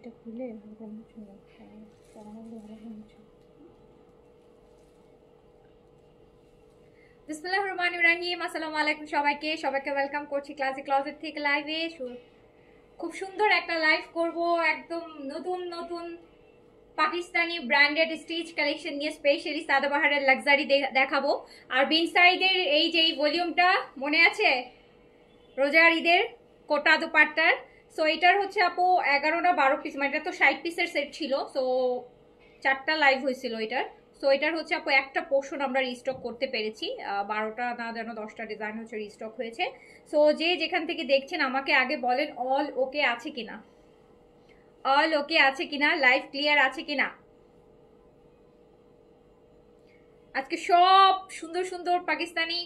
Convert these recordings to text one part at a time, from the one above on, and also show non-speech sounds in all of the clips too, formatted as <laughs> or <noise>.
এটা খুলে হালকা মুছো না মুছো বিসমুল্লাহ রহমান রাহিম আসসালামু আলাইকুম সবাইকে সবাইকে ওয়েলকাম করছি ক্লাসিক ক্লজেট থেকে লাইভে খুব সুন্দর একটা লাইভ করব একদম নতুন নতুন পাকিস্তানি ব্র্যান্ডেড স্টিচ কালেকশন নিয়ে স্পেশালি সাদাবাহারের লাক্সারি দেখাবো আর সাইডের এই যে এই ভলিউমটা মনে আছে রোজার ঈদের কোটা দুপাট্টার সো এটার হচ্ছে আপু এগারো না বারো পিস মানে এটা তো ষাট পিসের সেট ছিল সো চারটা লাইভ হয়েছিল এটার সো এটার হচ্ছে আপু একটা পোর্শন আমরা রিস্টক করতে পেরেছি বারোটা না যেন দশটা ডিজাইন হচ্ছে রিস্টক হয়েছে সো যে যেখান থেকে দেখছেন আমাকে আগে বলেন অল ওকে আছে কিনা অল ওকে আছে কিনা লাইভ ক্লিয়ার আছে কিনা আজকে সব সুন্দর সুন্দর Pakistani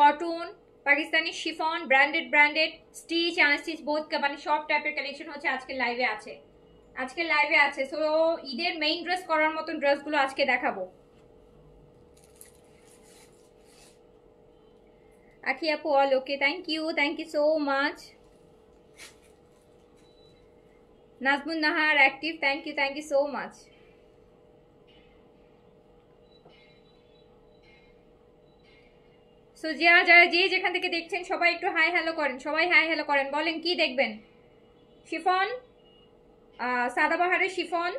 cotton Pakistani chiffon branded branded stitch unstitch বোধ মানে সব টাইপের কালেকশন হচ্ছে আজকে লাইভে আছে আজকে লাইভে আছে সো ঈদের মেইন ড্রেস করার মতন ড্রেসগুলো আজকে দেখাবো আখি আপু all okay thank you thank you so much Nazmun Nahar active thank you thank you so much so যা যারা যে যেখান থেকে দেখছেন সবাই একটু হাই হ্যালো করেন সবাই হাই হ্যালো করেন বলেন কি দেখবেন শিফন সাদাবাহারের শিফন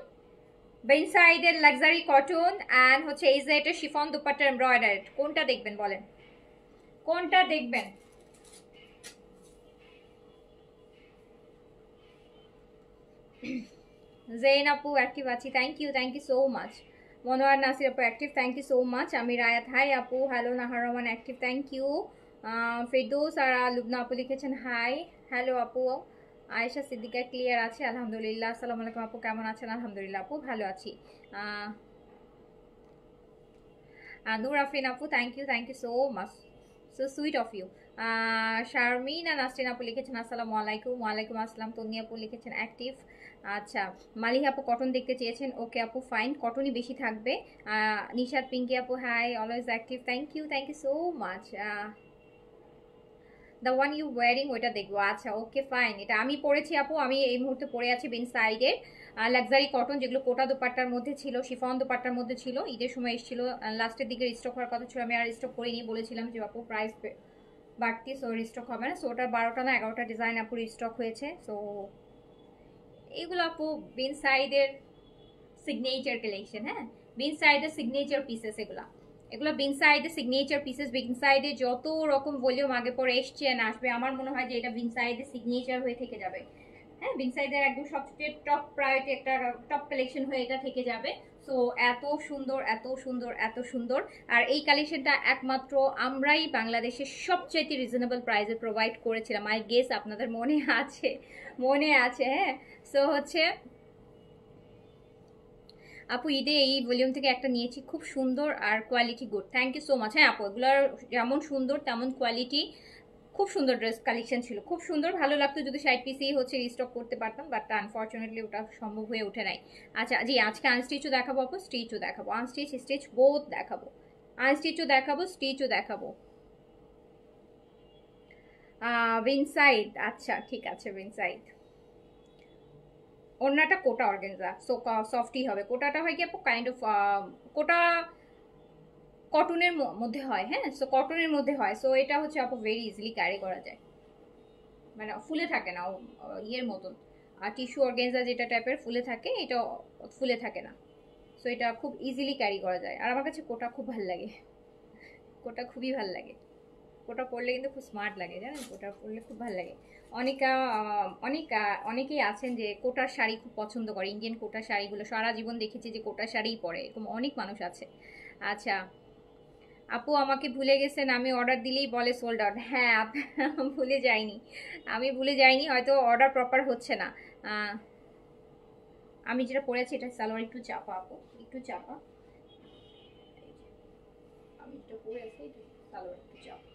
বেনসাইডের লাক্সারি কটন অ্যান্ড হচ্ছে এই যে এটা শিফন দুপাট্টা এমব্রয়ডারেড কোনটা দেখবেন বলেন কোনটা দেখবেন জেন আপু অ্যাক্টিভ আছি thank you thank you so much Monowar Nasir আপু active thank you so much আমি রায়াত হাই আপু hello Nahar Rahman active thank you Ferdous আর লুবনা আপু লিখেছেন হাই হ্যালো আপু আয়েশা সিদ্দিকা ক্লিয়ার আছে আলহামদুলিল্লাহ আসসালামু আলাইকুম আপু কেমন আছেন আলহামদুলিল্লাহ আপু ভালো আছি নূর আফিন আপু thank you thank you so much so sweet of you Sharmin আর নাসরিন আপু লিখেছেন আসসালামু আলাইকুম ওয়ালাইকুম আসসালাম তন্নি আপু লিখেছেন অ্যাক্টিভ আচ্ছা মালিহা আপু কটন দেখতে চেয়েছেন ওকে আপু ফাইন কটনই বেশি থাকবে নিশাদ পিঙ্কি আপু hi always active thank you thank you so much the one you wearing ওইটা দেখবো আচ্ছা ওকে ফাইন এটা আমি পড়েছি আপু আমি এই মুহূর্তে পড়ে আছি বিন সাইডের লাক্সারি কটন যেগুলো কোটা দুপাট্টার মধ্যে ছিল শিফন দুপাট্টার মধ্যে ছিল ঈদের সময় এসেছিল লাস্টের দিকে স্টক হওয়ার কথা ছিল আমি আর স্টক করিনি বলেছিলাম যে আপু প্রাইস বাড়তি সো স্টক হবে না সো ওটার বারোটা না এগারোটা ডিজাইন আপুর স্টক হয়েছে সো এগুলো আপু বিন সাইডের সিগনেচার কালেকশন হ্যাঁ বিন সাইডের সিগনেচার পিসেস এগুলো এগুলো বিন সাইডের সিগনেচার পিসেস বিন সাইডে যত রকম ভলিউম আগে পরে এসছে আসবে আমার মনে হয় যে এটা বিন সাইডের সিগনেচার হয়ে থেকে যাবে হ্যাঁ বিংসাইদের একদম সবচেয়ে টপ প্রায়োরিটি একটা টপ কালেকশন হয়ে এটা থেকে যাবে সো এত সুন্দর এত সুন্দর এত সুন্দর আর এই কালেকশনটা একমাত্র আমরাই বাংলাদেশের সবচেয়ে রিজনেবল প্রাইসে প্রোভাইড করেছিলাম আই গেস আপনাদের মনে আছে মনে আছে হ্যাঁ সো হচ্ছে আপু ঈদে এই ভলিউম থেকে একটা নিয়েছি খুব সুন্দর আর quality good thank you so much হ্যাঁ আপু এগুলোর যেমন সুন্দর তেমন কোয়ালিটি খুব সুন্দর ড্রেস কালেকশন ছিল খুব সুন্দর ভালো লাগতো যদি সাইড পিসেই হচ্ছে রিস্টক করতে পারতাম বাট আনফর্চুনেটলি ওটা সম্ভব হয়ে ওঠে নাই আচ্ছা জি আজকে আনস্টিচও দেখাবো আপু স্টিচও দেখাবো আনস্টিচ স্টিচ বোধ দেখাবো আনস্টিচও দেখাবো স্টিচও দেখাবো উইনসাইড আচ্ছা ঠিক আছে উইনসাইড অন্যটা কোটা অর্গেনজা সো সফটই হবে কোটাটা হয় কি আপু কাইন্ড অফ কোটা কটনের মধ্যে হয় হ্যাঁ সো কটনের মধ্যে হয় সো এটা হচ্ছে আপু ভেরি ইজিলি ক্যারি করা যায় মানে ফুলে থাকে না ইয়ের মতন আর টিস্যু অর্গেনজা যেটা টাইপের ফুলে থাকে এটা ফুলে থাকে না সো এটা খুব ইজিলি ক্যারি করা যায় আর আমার কাছে কোটা খুব ভাল লাগে কোটা খুবই ভাল লাগে কোটা পরলে কিন্তু খুব স্মার্ট লাগে জানেন কোটা পরলে খুব ভাল লাগে অনেকা অনেক অনেকেই আছেন যে কোটার শাড়ি খুব পছন্দ করে ইন্ডিয়ান কোটার শাড়িগুলো সারা জীবন দেখেছি যে কোটার শাড়িই পরে এরকম অনেক মানুষ আছে আচ্ছা আপু আমাকে ভুলে গেছেন আমি অর্ডার দিলেই বলে সোল্ড আউট হ্যাঁ ভুলে যাইনি আমি ভুলে যাইনি হয়তো অর্ডার প্রপার হচ্ছে না আমি যেটা পড়েছি এটা সালোয়ার একটু চাপা আপু একটু চাপা আমি যেটা সালোয়ার একটু চাপা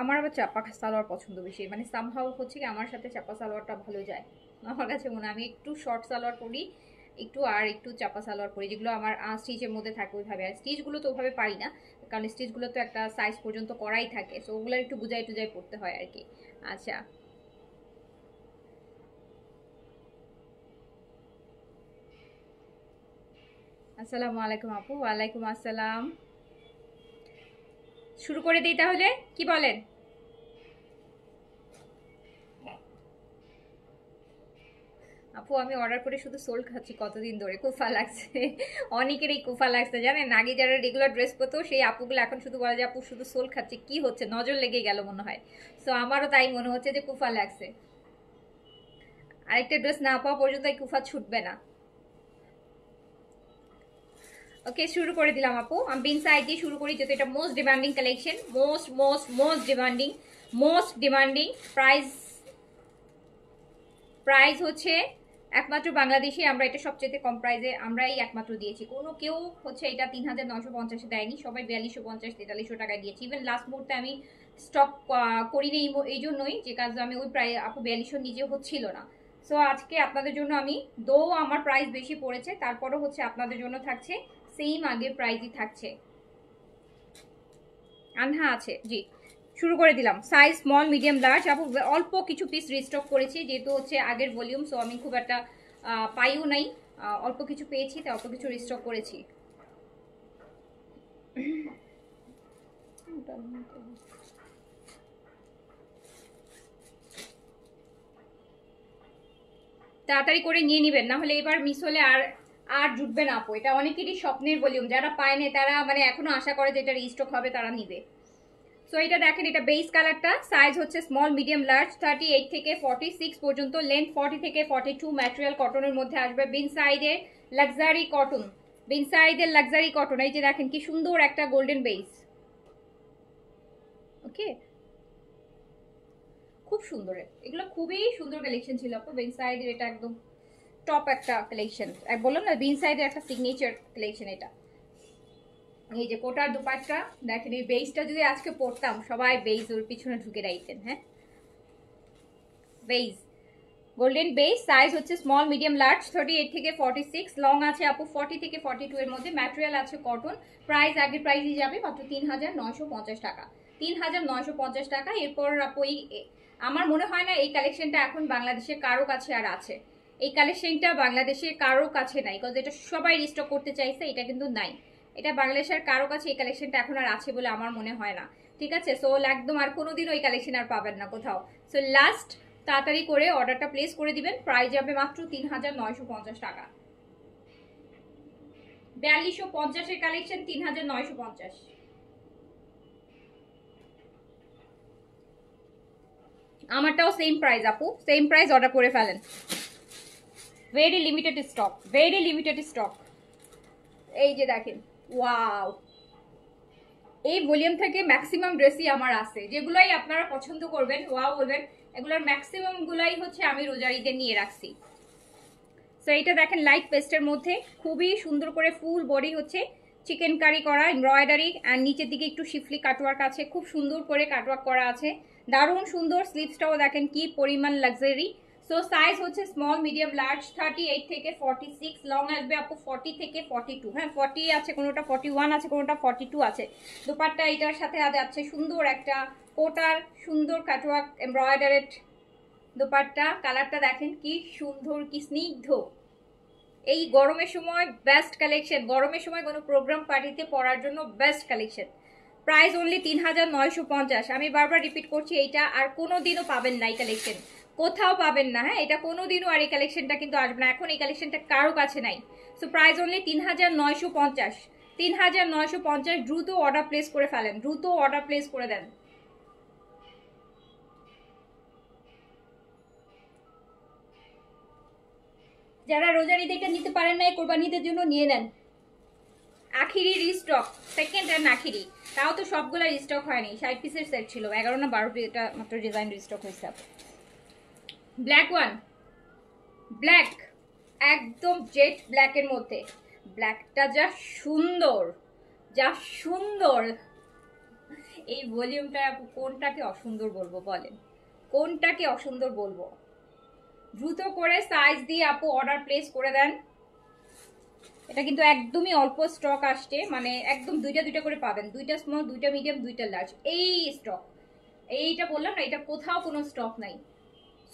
আমার আবার চাপা সালোয়ার পছন্দ বেশি মানে সামহাও হচ্ছে কি আমার সাথে চাপা সালোয়ারটা ভালো যায় আমার কাছে মনে আমি একটু শর্ট সালোয়ার পরি একটু আর একটু চাপা সালোয়ার পরি যেগুলো আমার স্টিচের মধ্যে থাকে ওইভাবে আর স্টিচগুলো তো ওভাবে পারি না কারণ স্টিচগুলো তো একটা সাইজ পর্যন্ত করাই থাকে সো ওগুলো একটু বুঝাই টুজাই পড়তে হয় আর কি আচ্ছা আসসালামু আলাইকুম আপু ওয়ালাইকুম আসসালাম শুরু করে দিই তাহলে কি বলেন আপু আমি অর্ডার করে শুধু সোল খাচ্ছি কতদিন ধরে কুফা লাগছে অনেকেরই কুফা লাগছে জানেন আগে যারা রেগুলার ড্রেস পরতো সেই আপুগুলো এখন শুধু বলা যায় আপু শুধু সোল খাচ্ছে কি হচ্ছে নজর লেগে গেল মনে হয় সো আমারও তাই মনে হচ্ছে যে কুফা লাগছে আরেকটা ড্রেস না পাওয়া পর্যন্ত এই কুফা ছুটবে না ওকে শুরু করে দিলাম আপু আমি বিন সাইড দিয়ে শুরু করি যেহেতু এটা most demanding collection most most most demanding most demanding price price হচ্ছে একমাত্র বাংলাদেশে আমরা এটা সবচেয়ে কম প্রাইজে আমরাই একমাত্র দিয়েছি কোনো কেউ হচ্ছে এটা তিন হাজার নশো পঞ্চাশে দেয়নি সবাই বিয়াল্লিশশো পঞ্চাশ তেতাল্লিশশো টাকায় দিয়েছি ইভেন লাস্ট মুহূর্তে আমি স্টক করিনি এই জন্যই যে কাজ আমি ওই প্রায় আপু বিয়াল্লিশশো নিজে হচ্ছিল না সো আজকে আপনাদের জন্য আমি দো আমার প্রাইস বেশি পড়েছে তারপরও হচ্ছে আপনাদের জন্য থাকছে সেম আগে প্রাইজই থাকছে আনহা আছে জি শুরু করে দিলাম সাইজ স্মল মিডিয়াম লার্জ আপু অল্প কিছু পিস রিস্টক করেছি যেহেতু হচ্ছে আগের ভলিউম সো আমি খুব একটা পাইও নাই অল্প কিছু পেয়েছি তাই অল্প কিছু রিস্টক করেছি তাড়াতাড়ি করে নিয়ে নেবেন না হলে এবার মিস হলে আর আর জুটবে না আপু এটা অনেকেরই স্বপ্নের ভলিউম যারা পায় না তারা মানে এখনো আশা করে যে এটা রিস্টক হবে তারা নিবে সো এটা দেখেন এটা বেস কালারটা সাইজ হচ্ছে small medium large thirty eight থেকে ফর্টি সিক্স পর্যন্ত লেন্থ ফর্টি থেকে ফর্টি টু ম্যাটেরিয়াল কটনের মধ্যে আসবে বিন সাইডের লাক্সারি কটন বিন সাইডের লাক্সারি কটন এই যে দেখেন কি সুন্দর একটা গোল্ডেন বেস ওকে খুব সুন্দর এগুলো খুবই সুন্দর কালেকশন ছিল আপু বিন সাইডের এটা একদম টপ একটা কালেকশন বললাম না বিন সাইডের একটা সিগনেচার কালেকশন এটা এই যে কোটার দুপাটটা দেখেন এই বেইজটা যদি আজকে পড়তাম সবাই বেইজ ওর পিছনে ঢুকে রাইতেন হ্যাঁ বেইজ গোল্ডেন বেইজ সাইজ হচ্ছে small medium large thirty eight থেকে ফর্টি সিক্স লং আছে আপু ফর্টি থেকে ফর্টি টু এর মধ্যে ম্যাটেরিয়াল আছে কটন প্রাইস আগের প্রাইসই যাবে মাত্র তিন হাজার নয়শো পঞ্চাশ টাকা তিন হাজার নয়শো পঞ্চাশ টাকা এরপর আপু এই আমার মনে হয় না এই কালেকশনটা এখন বাংলাদেশে কারো কাছে আর আছে এই কালেকশনটা বাংলাদেশে কারো কাছে নাই কজ এটা সবাই রিস্টক করতে চাইছে এটা কিন্তু নাই এটা বাংলাদেশের কারো কাছে এই কালেকশনটা এখন আর আছে বলে আমার মনে হয় না ঠিক আছে সো একদম আর কোনোদিন ওই কালেকশন আর পাবেন না কোথাও সো লাস্ট তাড়াতাড়ি করে অর্ডারটা প্লেস করে দিবেন প্রাইস যাবে মাত্র তিন হাজার নয়শো পঞ্চাশ টাকা বিয়াল্লিশশো পঞ্চাশের কালেকশন তিন হাজার নয়শো পঞ্চাশ আমারটাও সেম প্রাইস আপু সেম প্রাইস অর্ডার করে ফেলেন very limited stock very limited stock এই যে দেখেন ওয়াও এই ভলিউম থেকে ম্যাক্সিমাম ড্রেসই আমার আছে যেগুলোই আপনারা পছন্দ করবেন ওয়াও বলবেন এগুলোর ম্যাক্সিমামগুলোই হচ্ছে আমি রোজারিদের নিয়ে রাখছি সো এইটা দেখেন লাইট পেস্টের মধ্যে খুবই সুন্দর করে ফুল বডি হচ্ছে চিকেন কারি করা এমব্রয়ডারি আর নিচের দিকে একটু শিফলি কাটওয়ার্ক আছে খুব সুন্দর করে কাটওয়ার্ক করা আছে দারুণ সুন্দর স্লিপসটাও দেখেন কি পরিমাণ লাক্সারি সো সাইজ হচ্ছে small medium large thirty eight থেকে ফর্টি সিক্স লং আসবে আপু ফর্টি থেকে ফর্টি টু হ্যাঁ ফর্টি আছে কোনোটা ফর্টি ওয়ান আছে কোনোটা ফর্টি টু আছে দোপারটা এইটার সাথে আছে সুন্দর একটা কোটার সুন্দর কাটওয়ার্ক এমব্রয়ডারেড দোপারটা কালারটা দেখেন কি সুন্দর কি স্নিগ্ধ এই গরমের সময় বেস্ট কালেকশন গরমের সময় কোনো প্রোগ্রাম পার্টিতে পড়ার জন্য বেস্ট কালেকশন প্রাইস অনলি তিন হাজার নয়শো পঞ্চাশ আমি বারবার রিপিট করছি এইটা আর কোনো দিনও পাবেন না এই কালেকশন কোথাও পাবেন না হ্যাঁ এটা কোনো দিনও আর এই কালেকশনটা কিন্তু আসবে না এখন এই কালেকশনটা কারো কাছে নাই সো প্রাইস অনলি তিন হাজার নয়শো পঞ্চাশ তিন হাজার নয়শো পঞ্চাশ দ্রুত অর্ডার প্লেস করে ফেলেন দ্রুত অর্ডার প্লেস করে দেন যারা রোজার এটা নিতে পারেন না এই কোরবানিদের জন্য নিয়ে নেন আখিরি রিস্টক সেকেন্ড অ্যান্ড আখিরি তাও তো সবগুলো রিস্টক হয়নি ষাট পিসের সেট ছিল এগারো না বারো এটা মাত্র ডিজাইন রিস্টক হয়েছে ব্ল্যাক ওয়ান ব্ল্যাক একদম জেট ব্ল্যাকের মধ্যে ব্ল্যাকটা যা সুন্দর যা সুন্দর এই ভলিউমটা কোনটাকে অসুন্দর বলবো বলেন কোনটাকে অসুন্দর বলবো দ্রুত করে সাইজ দিয়ে আপু অর্ডার প্লেস করে দেন এটা কিন্তু একদমই অল্প স্টক আসছে মানে একদম দুইটা দুইটা করে পাবেন দুইটা স্মল দুইটা মিডিয়াম দুইটা লার্জ এই স্টক এইটা বললাম না এটা কোথাও কোনো স্টক নাই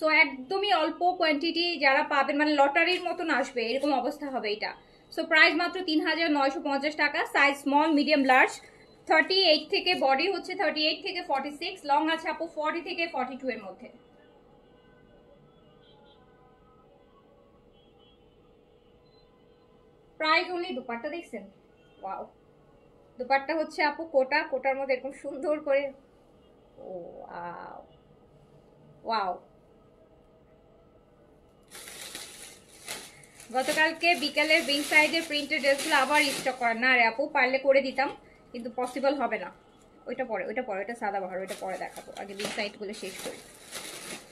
সো একদমই অল্প কোয়ান্টিটি যারা পাবেন মানে লটারির মতন আসবে এরকম অবস্থা হবে এটা সো প্রাইস মাত্র তিন হাজার নয়শো পঞ্চাশ টাকা size small medium large thirty eight থেকে বডি হচ্ছে থার্টি এইট থেকে ফর্টি সিক্স লং আছে আপু ফর্টি থেকে ফর্টি টু এর মধ্যে প্রাইস অনলি দুপাট্টা দেখছেন ওয়াও দুপাট্টা হচ্ছে আপু কোটা কোটার মধ্যে এরকম সুন্দর করে ও ওয়াও ওয়াও গতকালকে বিকেলের বিং সাইজের প্রিন্টেড ড্রেসগুলো আবার স্টক করা না রে আপু পারলে করে দিতাম কিন্তু পসিবল হবে না ওইটা পরে ওইটা পরে ওইটা সাদা বাহার ওইটা পরে দেখাবো আগে বিং সাইজগুলো শেষ করি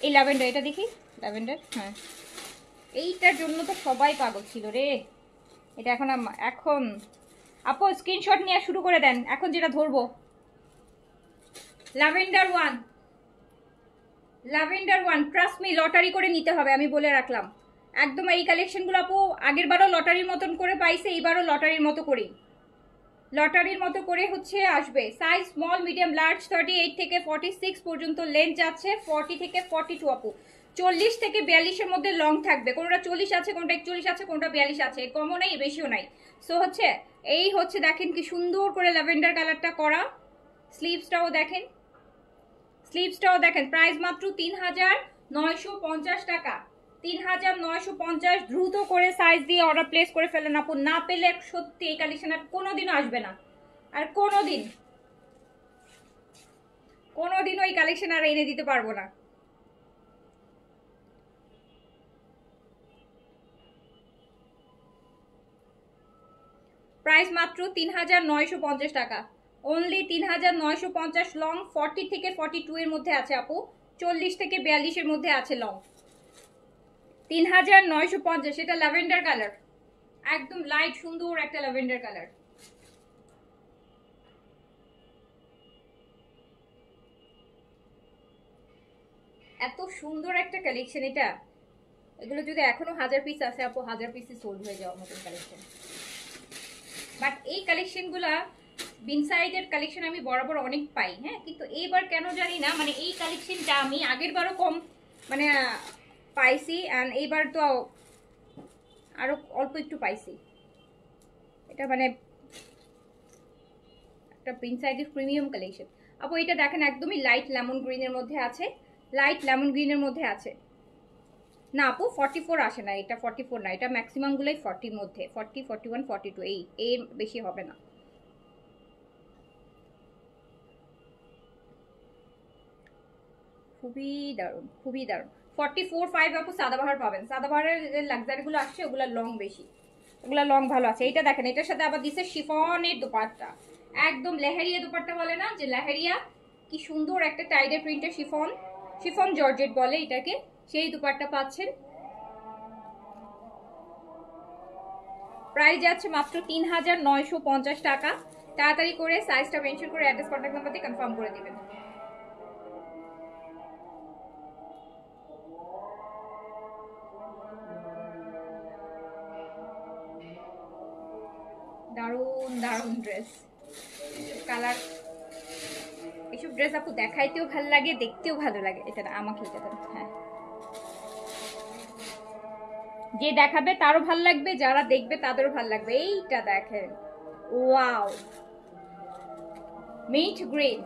এই ল্যাভেন্ডার এটা দেখি ল্যাভেন্ডার হ্যাঁ এইটার জন্য তো সবাই পাগল ছিল রে এটা এখন এখন আপু স্ক্রিনশট নিয়ে শুরু করে দেন এখন যেটা ধরবো lavender one lavender one trust me lottery করে নিতে হবে আমি বলে রাখলাম একদম এই কালেকশনগুলো আপু আগের বারও লটারির মতন করে পাইছে এইবারও লটারির মতো করেই লটারির মতো করে হচ্ছে আসবে size small medium large thirty eight থেকে ফর্টি সিক্স পর্যন্ত লেন্থ যাচ্ছে ফর্টি থেকে ফর্টি টু আপু চল্লিশ থেকে বিয়াল্লিশের মধ্যে লং থাকবে কোনটা চল্লিশ আছে কোনটা একচল্লিশ আছে কোনটা বিয়াল্লিশ আছে কমও নেই বেশিও নাই সো হচ্ছে এই হচ্ছে দেখেন কি সুন্দর করে ল্যাভেন্ডার কালারটা করা স্লিভসটাও দেখেন স্লিভসটাও দেখেন প্রাইস মাত্র তিন হাজার নয়শো পঞ্চাশ টাকা তিন হাজার নয়শো পঞ্চাশ দ্রুত করে সাইজ দিয়ে অর্ডার প্লেস করে ফেলেন আপু না পেলে সত্যি এই কালেকশন আর কোনোদিনও আসবে না আর কোনোদিন কোনোদিনও এই কালেকশন আর এনে দিতে পারবো না প্রাইস মাত্র তিন হাজার নয়শো পঞ্চাশ টাকা অনলি তিন হাজার নয়শো পঞ্চাশ লং ফর্টি থেকে ফর্টি টু এর মধ্যে আছে আপু চল্লিশ থেকে বিয়াল্লিশের মধ্যে আছে লং তিন হাজার নয়শো পঞ্চাশ এটা ল্যাভেন্ডার কালার একদম লাইট সুন্দর একটা ল্যাভেন্ডার কালার এত সুন্দর একটা কালেকশন এটা এগুলো যদি এখনো হাজার পিস আছে আপু হাজার পিসে সোল্ড হয়ে যাওয়ার মতন কালেকশন বাট এই কালেকশনগুলা বিনসাইডের কালেকশন আমি বরাবর অনেক পাই হ্যাঁ কিন্তু এইবার কেন জানি না মানে এই কালেকশনটা আমি আগের বারও কম মানে পাইছি অ্যান্ড এইবার তো আরও অল্প একটু পাইছি এটা মানে একটা প্রিন্স প্রিমিয়াম কালেকশন আপু এটা দেখেন একদমই লাইট লেমন গ্রিনের মধ্যে আছে লাইট লেমন গ্রিনের মধ্যে আছে না আপু ফর্টি ফোর আসে না এটা ফর্টি ফোর না এটা ম্যাক্সিমামগুলোই ফর্টির মধ্যে forty forty one forty two এই এ বেশি হবে না খুবই দারুণ খুবই দারুণ ফর্টি ফোর ফাইভ আপু সাদাবাহার পাবেন সাদাবাহারের যে লাক্সারিগুলো আসছে ওগুলো লং বেশি ওগুলো লং ভালো আছে এইটা দেখেন এটার সাথে আবার দিচ্ছে শিফনের দোপারটা একদম লেহারিয়া দোপারটা বলে না যে লেহারিয়া কি সুন্দর একটা টাইডের প্রিন্টের শিফন শিফন জর্জেট বলে এটাকে সেই দোপারটা পাচ্ছেন প্রাইস যাচ্ছে মাত্র তিন হাজার নয়শো পঞ্চাশ টাকা তাড়াতাড়ি করে সাইজটা মেনশন করে অ্যাড্রেস কন্ট্যাক্ট নাম্বার কনফার্ম করে দেবেন দারুণ দারুণ ড্রেস কালার এইসব ড্রেস আপু দেখাইতেও ভালো লাগে দেখতেও ভালো লাগে এটা আমাকে এটা হ্যাঁ যে দেখাবে তারও ভাল লাগবে যারা দেখবে তাদেরও ভাল লাগবে এইটা দেখেন wow mint green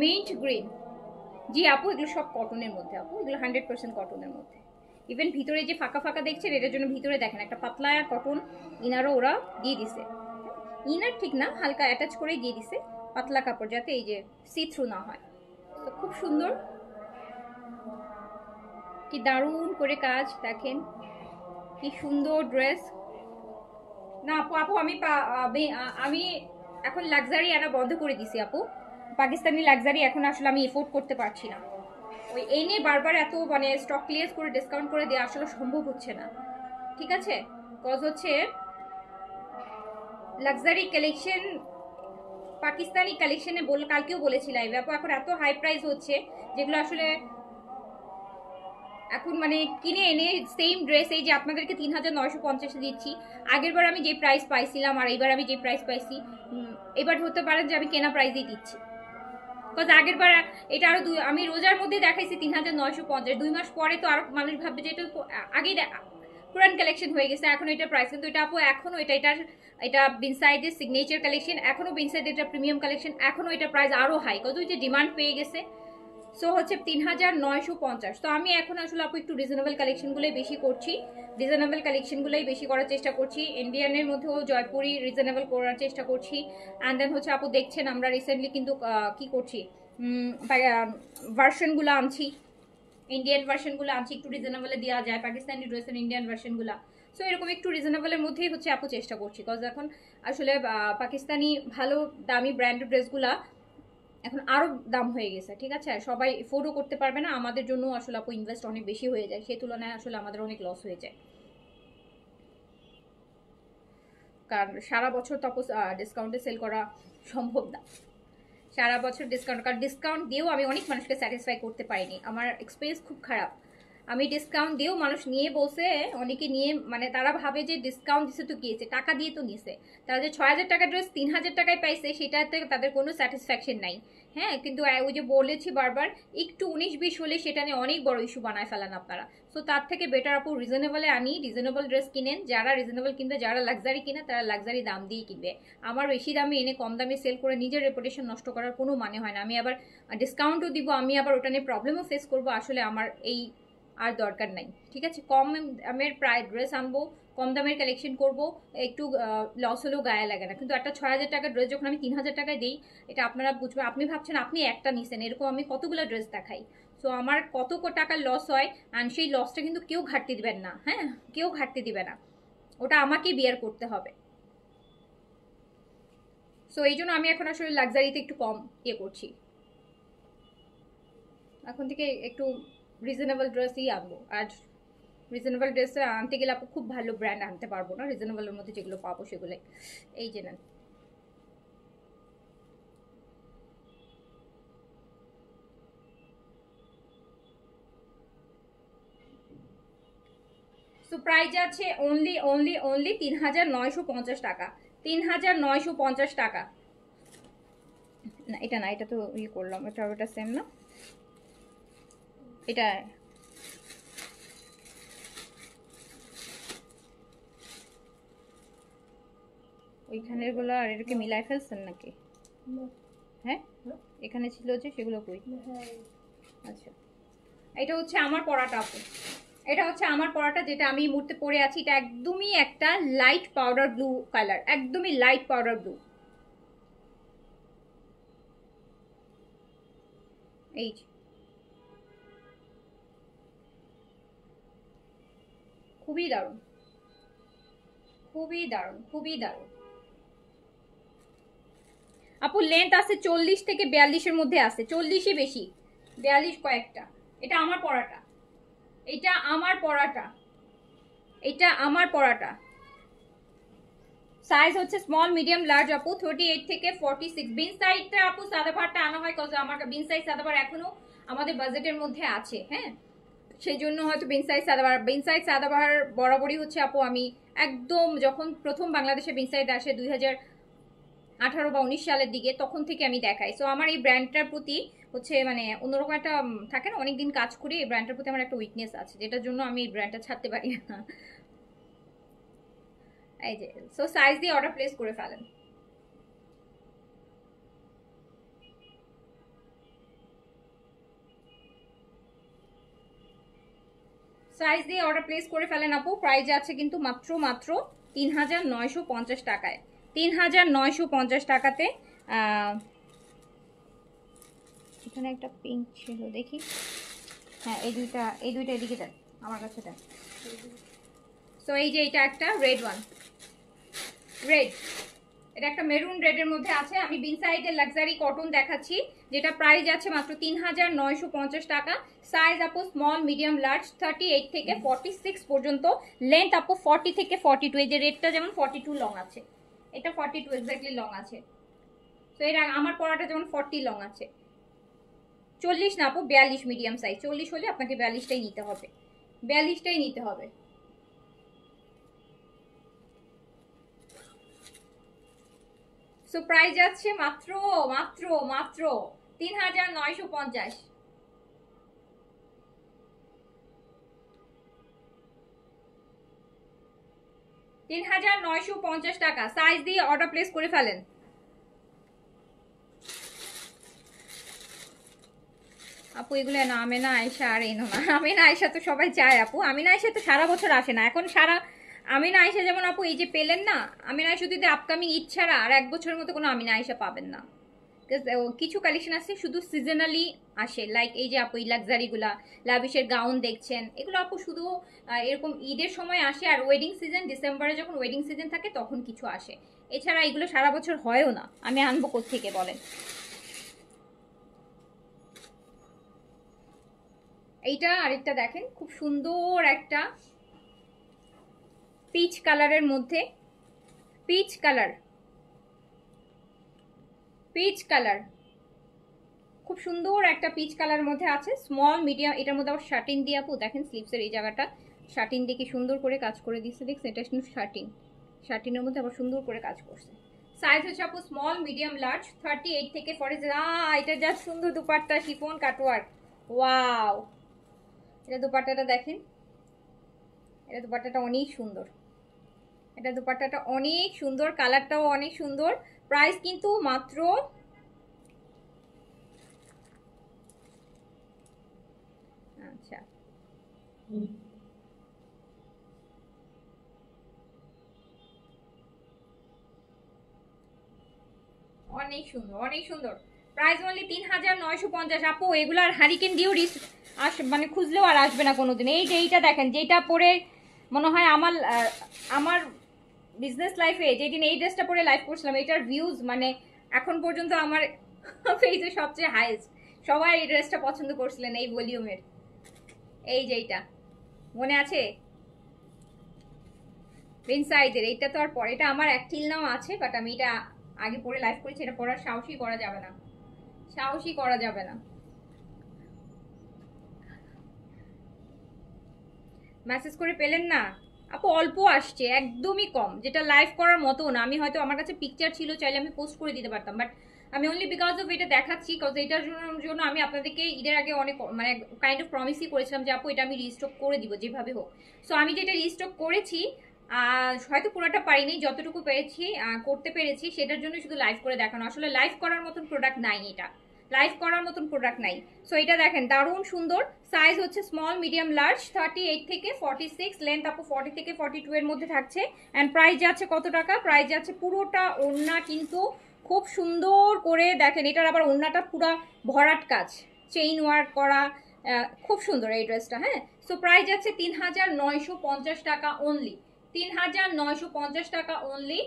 mint green জি আপু এগুলো সব কটনের মধ্যে আপু এগুলো হান্ড্রেড পার্সেন্ট কটনের মধ্যে ইভেন ভিতরে যে ফাঁকা ফাঁকা দেখছেন এটার জন্য ভিতরে দেখেন একটা পাতলা কটন ইনারও ওরা দিয়ে দিছে ইনার ঠিক না হালকা অ্যাটাচ করেই দিয়ে দিছে পাতলা কাপড় যাতে এই যে সি থ্রু না হয় তো খুব সুন্দর কি দারুণ করে কাজ দেখেন কি সুন্দর ড্রেস না আপু আপু আমি আমি এখন লাক্সারি আনা বন্ধ করে দিছি আপু পাকিস্তানি লাক্সারি এখন আসলে আমি এফোর্ড করতে পারছি না ওই এনে বারবার এত মানে স্টক ক্লিয়ার করে ডিসকাউন্ট করে দেওয়া আসলে সম্ভব হচ্ছে না ঠিক আছে কজ হচ্ছে লাক্সারি কালেকশন পাকিস্তানি কালেকশনে বল কালকেও বলেছিলাম এই ব্যাপার এখন এত হাই প্রাইস হচ্ছে যেগুলো আসলে এখন মানে কিনে এনে সেম ড্রেস এই যে আপনাদেরকে তিন হাজার নয়শো পঞ্চাশে দিচ্ছি আগের বার আমি যে প্রাইস পাইছিলাম আর এইবার আমি যে প্রাইস পাইছি এবার হতে পারেন যে আমি কেনা প্রাইসেই দিচ্ছি কজ আগের বার এটা আরো দুই আমি রোজার মধ্যে দেখাইছি তিন হাজার নয়শো পঞ্চাশ দুই মাস পরে তো আরো মানুষ ভাববে যে এটা আগেই পুরান কালেকশন হয়ে গেছে এখন এটা প্রাইস কিন্তু এটা আপু এখনও এটা এটার এটা বিনসাইডের সিগনেচার কালেকশন এখনও বিনসাইডের এটা প্রিমিয়াম কালেকশন এখনও এটা প্রাইস আরও হাই কত যে ডিমান্ড পেয়ে গেছে সো হচ্ছে তিন হাজার নয়শো পঞ্চাশ তো আমি এখন আসলে আপু একটু রিজনেবল কালেকশনগুলোই বেশি করছি রিজনেবল কালেকশনগুলোই বেশি করার চেষ্টা করছি ইন্ডিয়ানের মধ্যেও জয়পুরি রিজনেবল করার চেষ্টা করছি অ্যান্ড দেন হচ্ছে আপু দেখছেন আমরা রিসেন্টলি কিন্তু কি করছি ভার্সনগুলো আনছি ইন্ডিয়ান ভার্সনগুলো আনছি একটু রিজনেবলে দেওয়া যায় পাকিস্তানি ড্রেসের ইন্ডিয়ান ভার্সনগুলো সো এরকম একটু রিজনেবলের মধ্যেই হচ্ছে আপু চেষ্টা করছি কজ এখন আসলে পাকিস্তানি ভালো দামি ব্র্যান্ড ড্রেসগুলা এখন আরও দাম হয়ে গেছে ঠিক আছে সবাই এফোর্ডও করতে পারবে না আমাদের জন্য আসলে আপু ইনভেস্ট অনেক বেশি হয়ে যায় সে তুলনায় আসলে আমাদের অনেক লস হয়ে যায় কারণ সারা বছর তপস ডিসকাউন্টে সেল করা সম্ভব না সারা বছর ডিসকাউন্ট কারণ ডিসকাউন্ট দিয়েও আমি অনেক মানুষকে স্যাটিসফাই করতে পারিনি আমার এক্সপিরিয়েন্স খুব খারাপ আমি ডিসকাউন্ট দিয়েও মানুষ নিয়ে বসে অনেকে নিয়ে মানে তারা ভাবে যে ডিসকাউন্ট দিছে তো গিয়েছে টাকা দিয়ে তো নিছে তারা যে ছয় হাজার টাকার ড্রেস তিন হাজার টাকায় পাইছে সেটাতে তাদের কোনো স্যাটিসফ্যাকশন নাই হ্যাঁ কিন্তু ওই যে বলেছি বারবার একটু উনিশ বিশ হলে সেটা নিয়ে অনেক বড় ইস্যু বানায় ফেলান আপনারা সো তার থেকে বেটার আপু রিজনেবলে আনি রিজনেবল ড্রেস কিনেন যারা রিজনেবল কিনবে যারা লাক্সারি কিনে তারা লাক্সারি দাম দিয়ে কিনবে আমার বেশি দামে এনে কম দামে সেল করে নিজের রেপুটেশন নষ্ট করার কোনো মানে হয় না আমি আবার ডিসকাউন্টও দিব আমি আবার ওটা নিয়ে প্রবলেমও ফেস করবো আসলে আমার এই আর দরকার নাই ঠিক আছে কম দামের প্রায় ড্রেস আনবো কম দামের কালেকশন করব একটু লস হলেও গায়ে লাগে না কিন্তু একটা ছয় হাজার টাকার ড্রেস যখন আমি তিন হাজার টাকায় দিই এটা আপনারা বুঝবেন আপনি ভাবছেন আপনি একটা নিছেন এরকম আমি কতগুলো ড্রেস দেখাই সো আমার কত টাকার লস হয় আর সেই লসটা কিন্তু কেউ ঘাটতি দিবেন না হ্যাঁ কেউ ঘাটতি দিবে না ওটা আমাকেই বিয়ার করতে হবে সো এই জন্য আমি এখন আসলে লাক্সারিতে একটু কম ইয়ে করছি এখন থেকে একটু রিজনেবল ড্রেসই আনবো আর রিজনেবল ড্রেস আনতে গেলে আপু খুব ভালো ব্র্যান্ড আনতে পারবো না রিজনেবলের মধ্যে যেগুলো পাবো সেগুলোই এই যে নেন সো প্রাইস আছে অনলি অনলি অনলি তিন হাজার নয়শো পঞ্চাশ টাকা তিন হাজার নয়শো পঞ্চাশ টাকা না এটা না এটা তো ইয়ে করলাম এটা ওটা সেম না এটা ওইখানের গুলো আর এটাকে মিলাই ফেলছেন নাকি হ্যাঁ? হ্যাঁ এখানে ছিল যে সেগুলো কই হ্যাঁ। আচ্ছা এটা হচ্ছে আমার পড়াটা এটা হচ্ছে আমার পড়াটা যেটা আমি মুহূর্তে পরে আছি এটা একদমই একটা লাইট পাউডার ব্লু কালার একদমই লাইট পাউডার ব্লু এই খুবই দারুণ খুবই দারুণ খুবই দারুণ আপু লেন্থ আছে চল্লিশ থেকে বিয়াল্লিশের মধ্যে আছে চল্লিশই বেশি বিয়াল্লিশ কয়েকটা এটা আমার পড়াটা এটা আমার পড়াটা এটা আমার পড়াটা সাইজ হচ্ছে স্মল মিডিয়াম লার্জ আপু থার্টি এইট থেকে ফর্টি সিক্স বিন সাইজটা আপু সাদা আনা হয় কজ আমার বিন সাইজ সাদা এখনও আমাদের বাজেটের মধ্যে আছে হ্যাঁ সেই জন্য হয়তো বিনসাইড সাদাবাহার বিনসাইড সাদাবাহার বরাবরই হচ্ছে আপু আমি একদম যখন প্রথম বাংলাদেশে বিনসাইড আসে দুই হাজার আঠারো বা উনিশ সালের দিকে তখন থেকে আমি দেখাই সো আমার এই ব্র্যান্ডটার প্রতি হচ্ছে মানে অন্যরকম একটা থাকে না অনেক দিন কাজ করি এই ব্র্যান্ডটার প্রতি আমার একটা উইকনেস আছে যেটার জন্য আমি এই ব্র্যান্ডটা ছাড়তে পারি না এই যে সো সাইজ দিয়ে অর্ডার প্লেস করে ফেলেন সাইজ দিয়ে অর্ডার প্লেস করে ফেলেন আপু প্রাইজ আছে কিন্তু মাত্র মাত্র তিন হাজার নয়শো পঞ্চাশ টাকায় তিন হাজার নয়শো পঞ্চাশ টাকাতে এখানে একটা পিঙ্ক ছিল দেখি হ্যাঁ এই দুইটা এই দুইটা এদিকে দেন আমার কাছে দেন সো এই যে এটা একটা রেড ওয়ান রেড এটা একটা মেরুন রেডের মধ্যে আছে আমি বিনসাইডের সাইডের লাক্সারি কটন দেখাচ্ছি যেটা প্রাইস আছে মাত্র তিন হাজার নয়শো পঞ্চাশ টাকা সাইজ আপু small medium large thirty eight থেকে ফর্টি সিক্স পর্যন্ত লেন্থ আপু ফর্টি থেকে ফর্টি টু এই যে রেটটা যেমন ফর্টি টু লং আছে এটা ফর্টি টু এক্স্যাক্টলি লং আছে তো এর আমার পড়াটা যেমন ফর্টি লং আছে চল্লিশ না আপু বিয়াল্লিশ মিডিয়াম সাইজ চল্লিশ হলে আপনাকে বিয়াল্লিশটাই নিতে হবে বিয়াল্লিশটাই নিতে হবে সো প্রাইজ আছে মাত্র মাত্র মাত্র তিন হাজার নয়শো পঞ্চাশ তিন হাজার নয়শো পঞ্চাশ টাকা সাইজ দিয়ে অর্ডার প্লেস করে ফেলেন আপু এগুলো না আমেনা আয়সা আর এনো না আমেনা আয়সা তো সবাই চায় আপু আমিনা আয়সা তো সারা বছর আসে না এখন সারা আমিনা আয়সা যেমন আপু এই যে পেলেন না আমিনা আয়সা যদি আপকামিং ইচ্ছারা আর এক বছরের মতো কোনো আমিনা আয়সা পাবেন না Uh, কিছু কালেকশন আছে শুধু সিজনালি আসে লাইক এই যে আপু এই লাক্সারিগুলা লাভিশের গাউন দেখছেন এগুলো আপু শুধু এরকম ঈদের সময় আসে আর ওয়েডিং সিজন ডিসেম্বরে যখন ওয়েডিং সিজন থাকে তখন কিছু আসে এছাড়া এগুলো সারা বছর হয়ও না আমি আনবো কোথেকে বলেন এইটা আরেকটা দেখেন খুব সুন্দর একটা পিচ কালারের মধ্যে পিচ কালার পিচ কালার খুব সুন্দর একটা পিচ কালার মধ্যে আছে স্মল মিডিয়াম এটার মধ্যে আবার শার্টিন দিয়ে আপু দেখেন স্লিপসের এই জায়গাটা শার্টিন দিয়ে কি সুন্দর করে কাজ করে দিচ্ছে দেখছেন এটা কিন্তু শার্টিন শার্টিনের মধ্যে আবার সুন্দর করে কাজ করছে সাইজ হচ্ছে আপু small medium large thirty eight থেকে ফরে এটা যা সুন্দর দুপাট্টা শিফোন কাটওয়ার্ক ওয়াও এটা দুপাট্টাটা দেখেন এটা দুপাট্টাটা অনেক সুন্দর এটা দুপাট্টাটা অনেক সুন্দর কালারটাও অনেক সুন্দর প্রাইস কিন্তু মাত্র আচ্ছা অনেক সুন্দর অনেক সুন্দর প্রাইস অনলি তিন হাজার নয়শো পঞ্চাশ আপু এগুলো আর হারিকেন দিয়েও রিস আস মানে খুঁজলেও আর আসবে না কোনোদিন এই যে এইটা দেখেন যেটা পরে মনে হয় আমার আমার বিজনেস লাইফে যেদিন এই ড্রেসটা পরে লাইভ করছিলাম এটার ভিউজ মানে এখন পর্যন্ত আমার ফেসে সবচেয়ে হাইয়েস্ট সবাই এই ড্রেসটা পছন্দ করছিলেন এই ভলিউমের এই যে এইটা মনে আছে প্রিন্সাইজের এইটা তো আর পরে এটা আমার অ্যাকটিল নাও আছে বাট আমি এটা আগে পরে লাইভ করেছি এটা পরার সাহসই করা যাবে না সাহসই করা যাবে না মেসেজ করে পেলেন না আপু অল্প আসছে একদমই কম যেটা লাইভ করার মতো না আমি হয়তো আমার কাছে পিকচার ছিল চাইলে আমি পোস্ট করে দিতে পারতাম বাট আমি অনলি বিকজ অফ এটা দেখাচ্ছি কজ এটার জন্য আমি আপনাদেরকে ঈদের আগে অনেক মানে কাইন্ড অফ প্রমিসই করেছিলাম যে আপু এটা আমি রিস্টক করে দিব যেভাবে হোক সো আমি যেটা রিস্টক করেছি হয়তো পুরোটা পারিনি যতটুকু পেরেছি করতে পেরেছি সেটার জন্য শুধু লাইভ করে দেখানো আসলে লাইভ করার মতন প্রোডাক্ট নাই এটা লাইভ করার মতন প্রোডাক্ট নাই সো এটা দেখেন দারুণ সুন্দর সাইজ হচ্ছে small medium large thirty eight থেকে ফর্টি সিক্স লেন্থ আপু ফর্টি থেকে ফর্টি টু এর মধ্যে থাকছে অ্যান্ড প্রাইস যাচ্ছে কত টাকা প্রাইস যাচ্ছে পুরোটা ওড়না কিন্তু খুব সুন্দর করে দেখেন এটার আবার ওড়নাটা পুরো ভরাট কাজ চেইন ওয়ার্ক করা খুব সুন্দর এই ড্রেসটা হ্যাঁ সো প্রাইস যাচ্ছে তিন হাজার নয়শো পঞ্চাশ টাকা অনলি তিন হাজার নয়শো পঞ্চাশ টাকা অনলি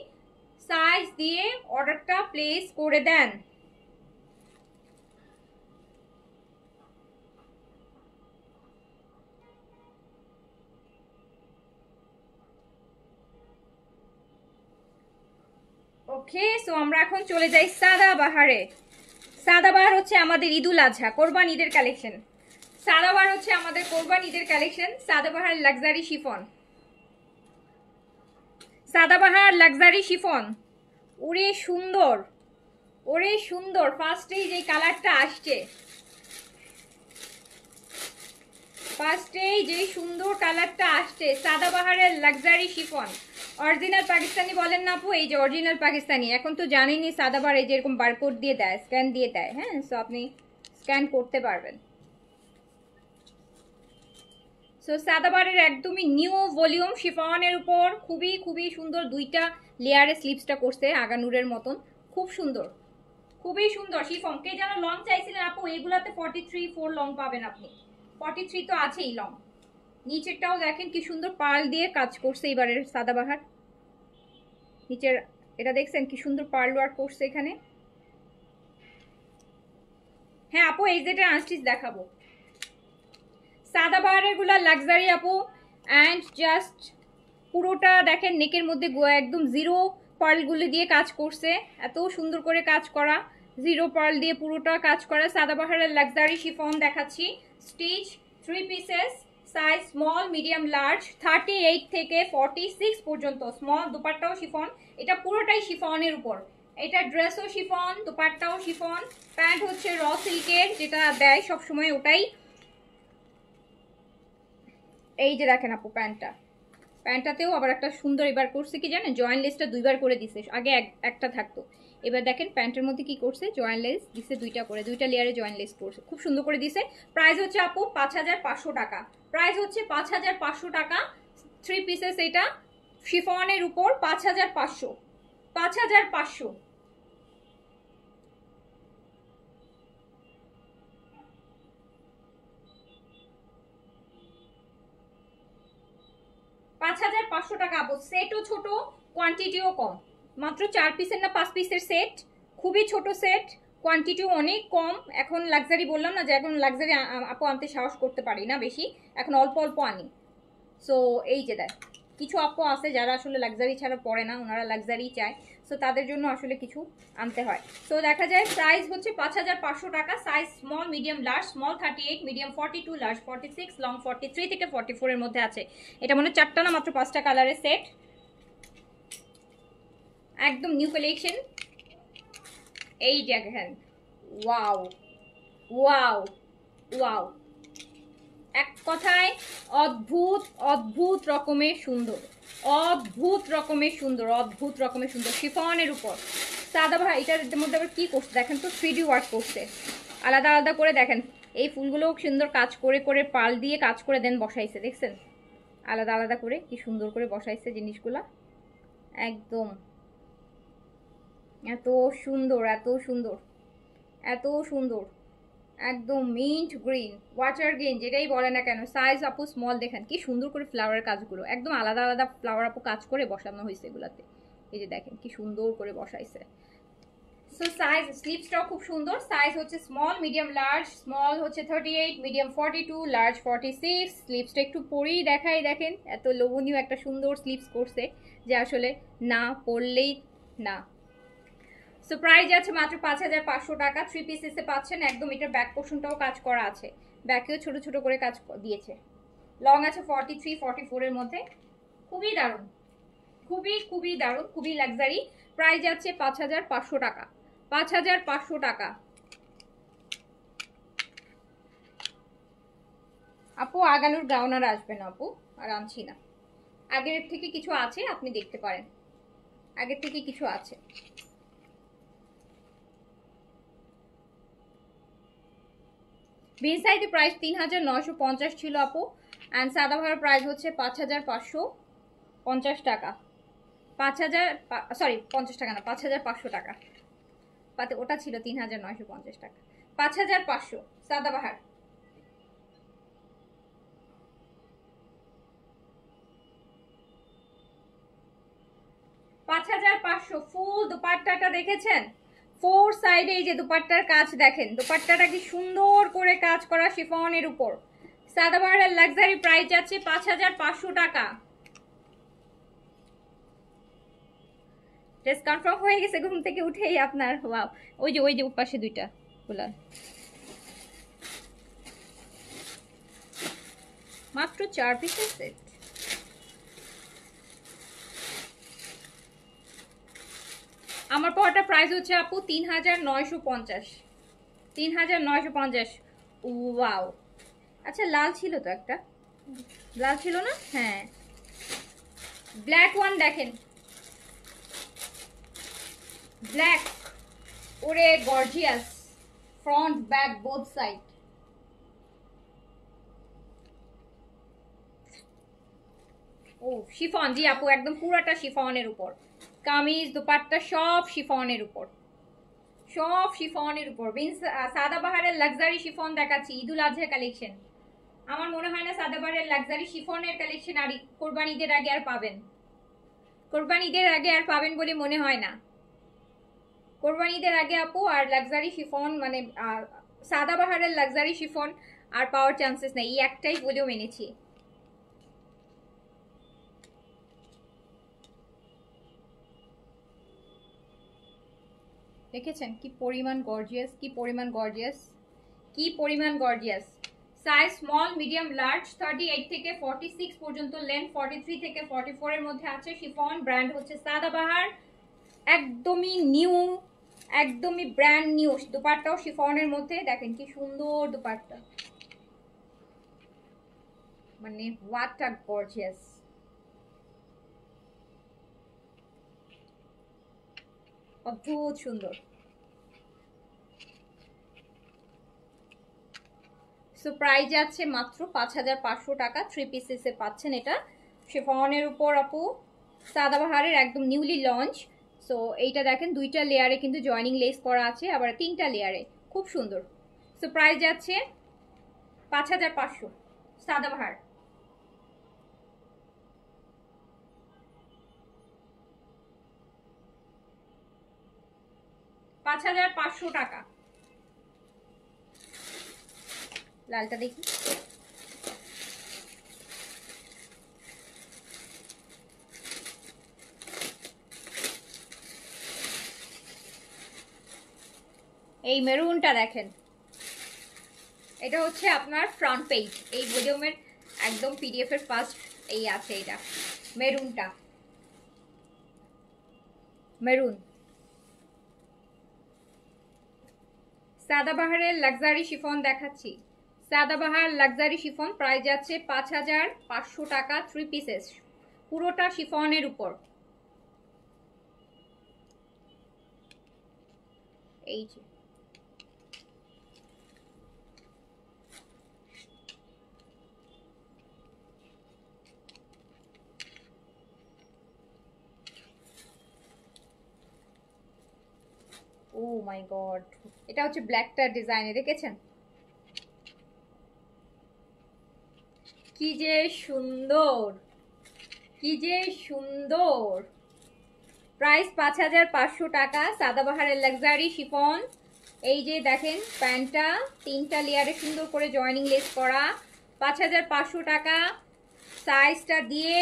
সাইজ দিয়ে অর্ডারটা প্লেস করে দেন ওকে সো আমরা এখন চলে যাই সাদা বাহারে সাদা বাহার হচ্ছে আমাদের ঈদুল আজহা কোরবান ঈদের কালেকশন সাদা বাহার হচ্ছে আমাদের কোরবান ঈদের কালেকশন সাদা বাহার লাক্সারি শিফন সাদা বাহার লাক্সারি শিফন ওরে সুন্দর ওরে সুন্দর ফার্স্টেই যে কালারটা আসছে ফার্স্টেই যে সুন্দর কালারটা আসছে সাদা বাহারের লাক্সারি শিফন অরিজিনাল পাকিস্তানি বলেন না আপু এই যে অরিজিনাল পাকিস্তানি এখন তো জানেনি সাদাবার এই যে এরকম বারকোড দিয়ে দেয় স্ক্যান দিয়ে দেয় হ্যাঁ সো আপনি স্ক্যান করতে পারবেন সো সাদাবারের একদমই নিউ ভলিউম শিফনের উপর খুবই খুবই সুন্দর দুইটা লেয়ারে স্লিপসটা করছে আগানুরের মতন খুব সুন্দর খুবই সুন্দর শিফন কে যেন লং চাইছিলেন আপু এইগুলাতে ফর্টি থ্রি ফোর লং পাবেন আপনি ফর্টি থ্রি তো আছেই লং নিচেরটাও দেখেন কি সুন্দর পাল দিয়ে কাজ করছে এইবারের সাদাবাহার নিচের এটা দেখছেন কি সুন্দর পার্ল ওয়ার্ক করছে এখানে হ্যাঁ আপু এই যেটা আনস্টিচ দেখাবো সাদাবাহারের গুলা লাক্সারি আপু অ্যান্ড জাস্ট পুরোটা দেখেন নেকের মধ্যে একদম জিরো পার্লগুলো দিয়ে কাজ করছে এত সুন্দর করে কাজ করা জিরো পার্ল দিয়ে পুরোটা কাজ করা সাদাবাহারের লাক্সারি শিফন দেখাচ্ছি stitch three pieces size small medium large thirty eight থেকে ফর্টি সিক্স পর্যন্ত স্মল দুপাট্টাও শিফন এটা পুরোটাই শিফনের উপর এটা ড্রেসও শিফন দুপাট্টাও শিফন প্যান্ট হচ্ছে র সিল্কের যেটা দেয় সবসময় ওটাই এই যে দেখেন আপু প্যান্টটা প্যান্টটাতেও আবার একটা সুন্দর এবার করছে কি জানেন জয়েন্ট লেসটা দুইবার করে দিছে আগে একটা থাকতো এবার দেখেন প্যান্টের মধ্যে কি করছে জয়েন্ট লেস দিছে দুইটা করে দুইটা লেয়ারে জয়েন্ট লেস করছে খুব সুন্দর করে দিছে প্রাইস হচ্ছে আপু পাঁচ টাকা প্রাইস হচ্ছে পাঁচ হাজার পাঁচশো টাকা থ্রি পিসেস এটা শিফনের উপর পাঁচ হাজার পাঁচশো পাঁচ হাজার পাঁচশো পাঁচ হাজার পাঁচশো টাকা আপো সেটও ছোট কোয়ান্টিটিও কম মাত্র চার পিসের না পাঁচ পিসের সেট খুবই ছোট সেট কোয়ান্টিটিও অনেক কম এখন লাক্সারি বললাম না যে এখন লাক্সারি আপু আনতে সাহস করতে পারি না বেশি এখন অল্প অল্প আনি সো এই যে দেখ কিছু আপু আছে যারা আসলে লাক্সারি ছাড়া পড়ে না ওনারা লাক্সারি চায় সো তাদের জন্য আসলে কিছু আনতে হয় সো দেখা যায় প্রাইস হচ্ছে পাঁচ হাজার পাঁচশো টাকা size small medium large small thirty eight medium forty two large forty six long forty three থেকে ফর্টি ফোরের মধ্যে আছে এটা মনে হয় চারটা না মাত্র পাঁচটা কালারের সেট একদম নিউ কালেকশন এই দেখেন ওয়াও ওয়াও ওয়াও এক কথায় অদ্ভুত অদ্ভুত রকমের সুন্দর অদ্ভুত রকমের সুন্দর অদ্ভুত রকমের সুন্দর শিফনের উপর সাদা ভাই এটার মধ্যে আবার কী করছে দেখেন তো থ্রিডি ওয়ার্ক করছে আলাদা আলাদা করে দেখেন এই ফুলগুলোও সুন্দর কাজ করে করে পাল দিয়ে কাজ করে দেন বসাইছে দেখছেন আলাদা আলাদা করে কি সুন্দর করে বসাইছে জিনিসগুলা একদম এত সুন্দর এত সুন্দর এত সুন্দর একদম মিন্ট গ্রিন ওয়াটার গ্রিন যেটাই বলে না কেন সাইজ আপু স্মল দেখেন কি সুন্দর করে ফ্লাওয়ার কাজগুলো একদম আলাদা আলাদা ফ্লাওয়ার আপু কাজ করে বসানো হয়েছে এগুলাতে এই যে দেখেন কি সুন্দর করে বসাইছে সো সাইজ স্লিপসটাও খুব সুন্দর সাইজ হচ্ছে স্মল মিডিয়াম লার্জ স্মল হচ্ছে thirty eight medium forty two large forty six স্লিপসটা একটু পরেই দেখাই দেখেন এত লোভনীয় একটা সুন্দর স্লিপস করছে যে আসলে না পরলেই না সো প্রাইস আছে মাত্র পাঁচ হাজার পাঁচশো টাকা থ্রি পিসেসে পাচ্ছেন একদম এটার ব্যাক পোর্শনটাও কাজ করা আছে ব্যাকেও ছোট ছোট করে কাজ দিয়েছে লং আছে ফর্টি থ্রি ফর্টি ফোরের মধ্যে খুবই দারুণ খুবই খুবই দারুণ খুবই লাক্সারি প্রাইস আছে পাঁচ হাজার পাঁচশো টাকা পাঁচ হাজার পাঁচশো টাকা আপু আগানোর গাউনার আসবে না আপু আর আনছি না আগের থেকে কিছু আছে আপনি দেখতে পারেন আগের থেকে কিছু আছে গ্রিন সাইডে প্রাইস তিন হাজার নয়শো পঞ্চাশ ছিল আপু অ্যান্ড সাদা ভাড়ার প্রাইস হচ্ছে পাঁচ হাজার পাঁচশো পঞ্চাশ টাকা পাঁচ হাজার সরি পঞ্চাশ টাকা না পাঁচ হাজার পাঁচশো টাকা পাতে ওটা ছিল তিন হাজার নয়শো পঞ্চাশ টাকা পাঁচ হাজার পাঁচশো সাদা সাদাবাহার পাঁচ হাজার পাঁচশো ফুল দুপাট্টাটা দেখেছেন ফোর সাইডে এই যে দুপাট্টার কাজ দেখেন দুপাট্টাটা কি সুন্দর করে কাজ করা শিফনের উপর সাদা বাহারের লাক্সারি প্রাইস আছে পাঁচ হাজার পাঁচশো টাকা ড্রেস কনফার্ম হয়ে গেছে ঘুম থেকে উঠেই আপনার ওয়াও ওই যে ওই যে উপাশে দুইটা গুলা মাত্র চার পিস আছে আমার পাওয়াটার প্রাইস হচ্ছে আপু তিন হাজার নয়শো পঞ্চাশ তিন হাজার নয়শো পঞ্চাশ ওয়াও আচ্ছা লাল ছিল তো একটা লাল ছিল না হ্যাঁ ব্ল্যাক ওয়ান দেখেন ব্ল্যাক ওরে gorgeous front back both side ও শিফন জি আপু একদম পুরাটা শিফনের উপর কামিজ দুপাট্টা সব শিফনের উপর সব শিফনের উপর মিন্স সাদাবাহারের লাক্সারি শিফন দেখাচ্ছি ঈদুল আজহা কালেকশন আমার মনে হয় না সাদাবাহারের লাক্সারি শিফনের কালেকশন আর কোরবান ঈদের আগে আর পাবেন কোরবান ঈদের আগে আর পাবেন বলে মনে হয় না কোরবান ঈদের আগে আপু আর লাক্সারি শিফন মানে সাদাবাহারের লাক্সারি শিফন আর পাওয়ার চান্সেস নেই এই একটাই বলেও মেনেছি দেখেছেন কি পরিমাণ গর্জিয়াস কি পরিমাণ গর্জিয়াস কি পরিমাণ gorgeous size small medium large thirty eight থেকে ফর্টি সিক্স পর্যন্ত লেন্থ ফর্টি থ্রি থেকে ফর্টি ফোরের মধ্যে আছে শিফন ব্র্যান্ড হচ্ছে সাদাবাহার একদমই নিউ একদমই ব্র্যান্ড নিউ দুপাট্টাও শিফনের মধ্যে দেখেন কি সুন্দর দুপাট্টা মানে হোয়াট গর্জিয়াস অদ্ভুত সুন্দর সো প্রাইজ আছে মাত্র পাঁচ হাজার পাঁচশো টাকা থ্রি পিসেসে পাচ্ছেন এটা শেফনের উপর আপু সাদাবাহারের একদম নিউলি লঞ্চ সো এইটা দেখেন দুইটা লেয়ারে কিন্তু জয়নিং লেস করা আছে আবার তিনটা লেয়ারে খুব সুন্দর সো প্রাইজ আছে পাঁচ হাজার পাঁচশো সাদাবাহার পাঁচ হাজার পাঁচশো টাকা লালটা দেখি এই মেরুনটা দেখেন এটা হচ্ছে আপনার ফ্রন্ট পেজ এই ভলিউমের একদম পিডিএফ এর ফার্স্ট এই আছে এটা মেরুনটা মেরুন সাদাবাহারের লাক্সারি শিফন দেখাচ্ছি সাদাবাহার লাক্সারি শিফন প্রায় যাচ্ছে পাঁচ হাজার পাঁচশো টাকা থ্রি পিসেস পুরোটা শিফনের উপর এই যে মাই গড এটা হচ্ছে ব্ল্যাকটার ডিজাইনে দেখেছেন কি যে সুন্দর কি যে সুন্দর প্রাইস পাঁচ হাজার পাঁচশো টাকা সাদাবাহারের লাক্সারি শিফন এই যে দেখেন প্যান্টটা তিনটা লেয়ারে সুন্দর করে জয়নিং লেস করা পাঁচ হাজার পাঁচশো টাকা সাইজটা দিয়ে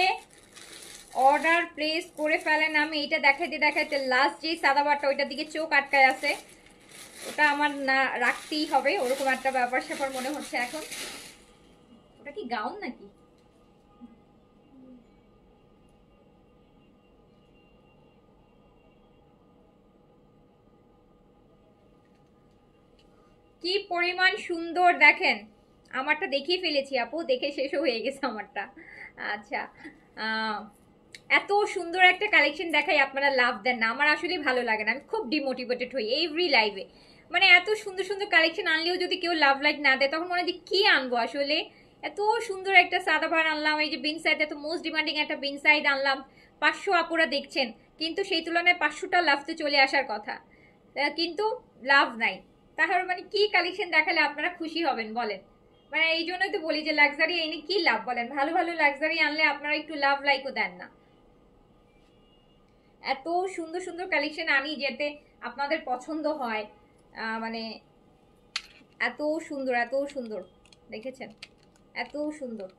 অর্ডার প্লেস করে ফেলেন আমি এটা দেখাইতে দেখাইতে লাস্ট যেই সাদা ওইটার দিকে চোখ আটকায় আছে ওটা আমার না রাখতেই হবে ওরকম একটা ব্যাপার স্যাপার মনে হচ্ছে এখন ওটা কি গাউন নাকি কি পরিমাণ সুন্দর দেখেন আমারটা দেখিয়ে ফেলেছি আপু দেখে শেষও হয়ে গেছে আমারটা আচ্ছা এত সুন্দর একটা কালেকশন দেখাই আপনারা লাভ দেন না আমার আসলে ভালো লাগে না আমি খুব ডিমোটিভেটেড হই এভরি লাইভে মানে এত সুন্দর সুন্দর কালেকশন আনলেও যদি কেউ লাভ লাইট না দেয় তখন মনে হয় যে কী আনবো আসলে এত সুন্দর একটা সাদা ভার আনলাম এই যে বিন সাইড এত মোস্ট ডিমান্ডিং একটা বিন সাইড আনলাম পাঁচশো আপুরা দেখছেন কিন্তু সেই তুলনায় পাঁচশোটা লাভতে চলে আসার কথা কিন্তু লাভ নাই তাহার মানে কি কালেকশন দেখালে আপনারা খুশি হবেন বলেন মানে এই জন্যই তো বলি যে লাক্সারি এনে কি লাভ বলেন ভালো ভালো লাক্সারি আনলে আপনারা একটু লাভ লাইকও দেন না এত সুন্দর সুন্দর কালেকশন আনি যেতে আপনাদের পছন্দ হয় মানে এত সুন্দর এত সুন্দর দেখেছেন এত সুন্দর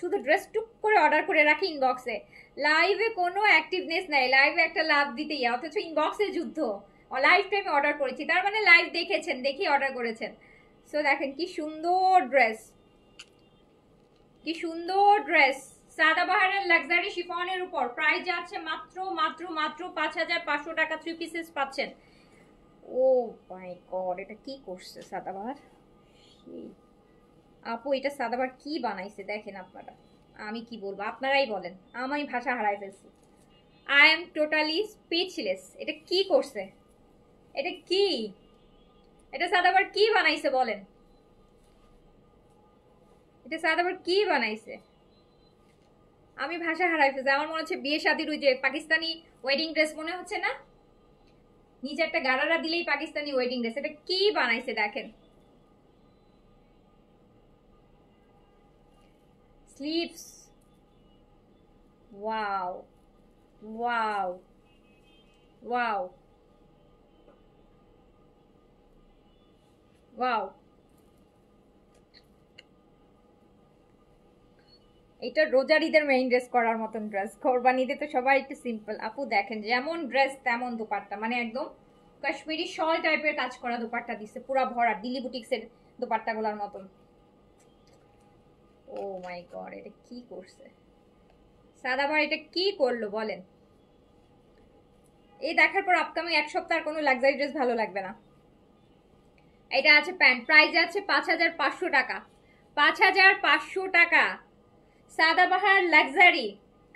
শুধু ড্রেস টুক করে অর্ডার করে রাখি ইনবক্সে লাইভে কোনো অ্যাক্টিভনেস নাই লাইভে একটা লাভ দিতেই অথচ ইনবক্সে যুদ্ধ লাইভ টাইমে অর্ডার করেছি তার মানে লাইভ দেখেছেন দেখি অর্ডার করেছেন সো দেখেন কি সুন্দর ড্রেস কি সুন্দর ড্রেস সাদাবাহারের লাক্সারি শিফনের উপর প্রাইস যাচ্ছে মাত্র মাত্র মাত্র পাঁচ হাজার পাঁচশো টাকা থ্রি পিসেস পাচ্ছেন ও মাই গড এটা কি করছে সাদাবাহার আপু এটা সাদাবার কি বানাইছে দেখেন আপনারা আমি কি বলবো আপনারাই বলেন আমি ভাষা হারাই ফেলছি আই এম টোটালি স্পিচলেস এটা কি করছে এটা কি এটা সাদাবার কি বানাইছে বলেন এটা সাদাবার কি বানাইছে আমি ভাষা হারাই ফেলছি আমার মনে হচ্ছে বিয়ে শাদির ওই যে পাকিস্তানি ওয়েডিং ড্রেস মনে হচ্ছে না নিজে একটা গাড়ারা দিলেই পাকিস্তানি ওয়েডিং ড্রেস এটা কি বানাইছে দেখেন sleeves wow wow wow wow এটা রোজার ঈদের মেইন ড্রেস করার মতন ড্রেস কোরবান ঈদে তো সবাই একটু সিম্পল আপু দেখেন যেমন ড্রেস তেমন দুপাট্টা মানে একদম কাশ্মীরি শল টাইপের কাজ করা দুপাট্টা দিচ্ছে পুরা ভরা ডিলি বুটিক্সের দুপাট্টাগুলোর মতন ও মাই গড এটা কি করছে সাদা ভাই এটা কি করলো বলেন এই দেখার পর আপকামিং এক সপ্তাহ কোনো লাক্সারি ড্রেস ভালো লাগবে না এটা আছে প্যান্ট প্রাইস আছে পাঁচ হাজার পাঁচশো টাকা পাঁচ হাজার পাঁচশো টাকা সাদাবাহার লাক্সারি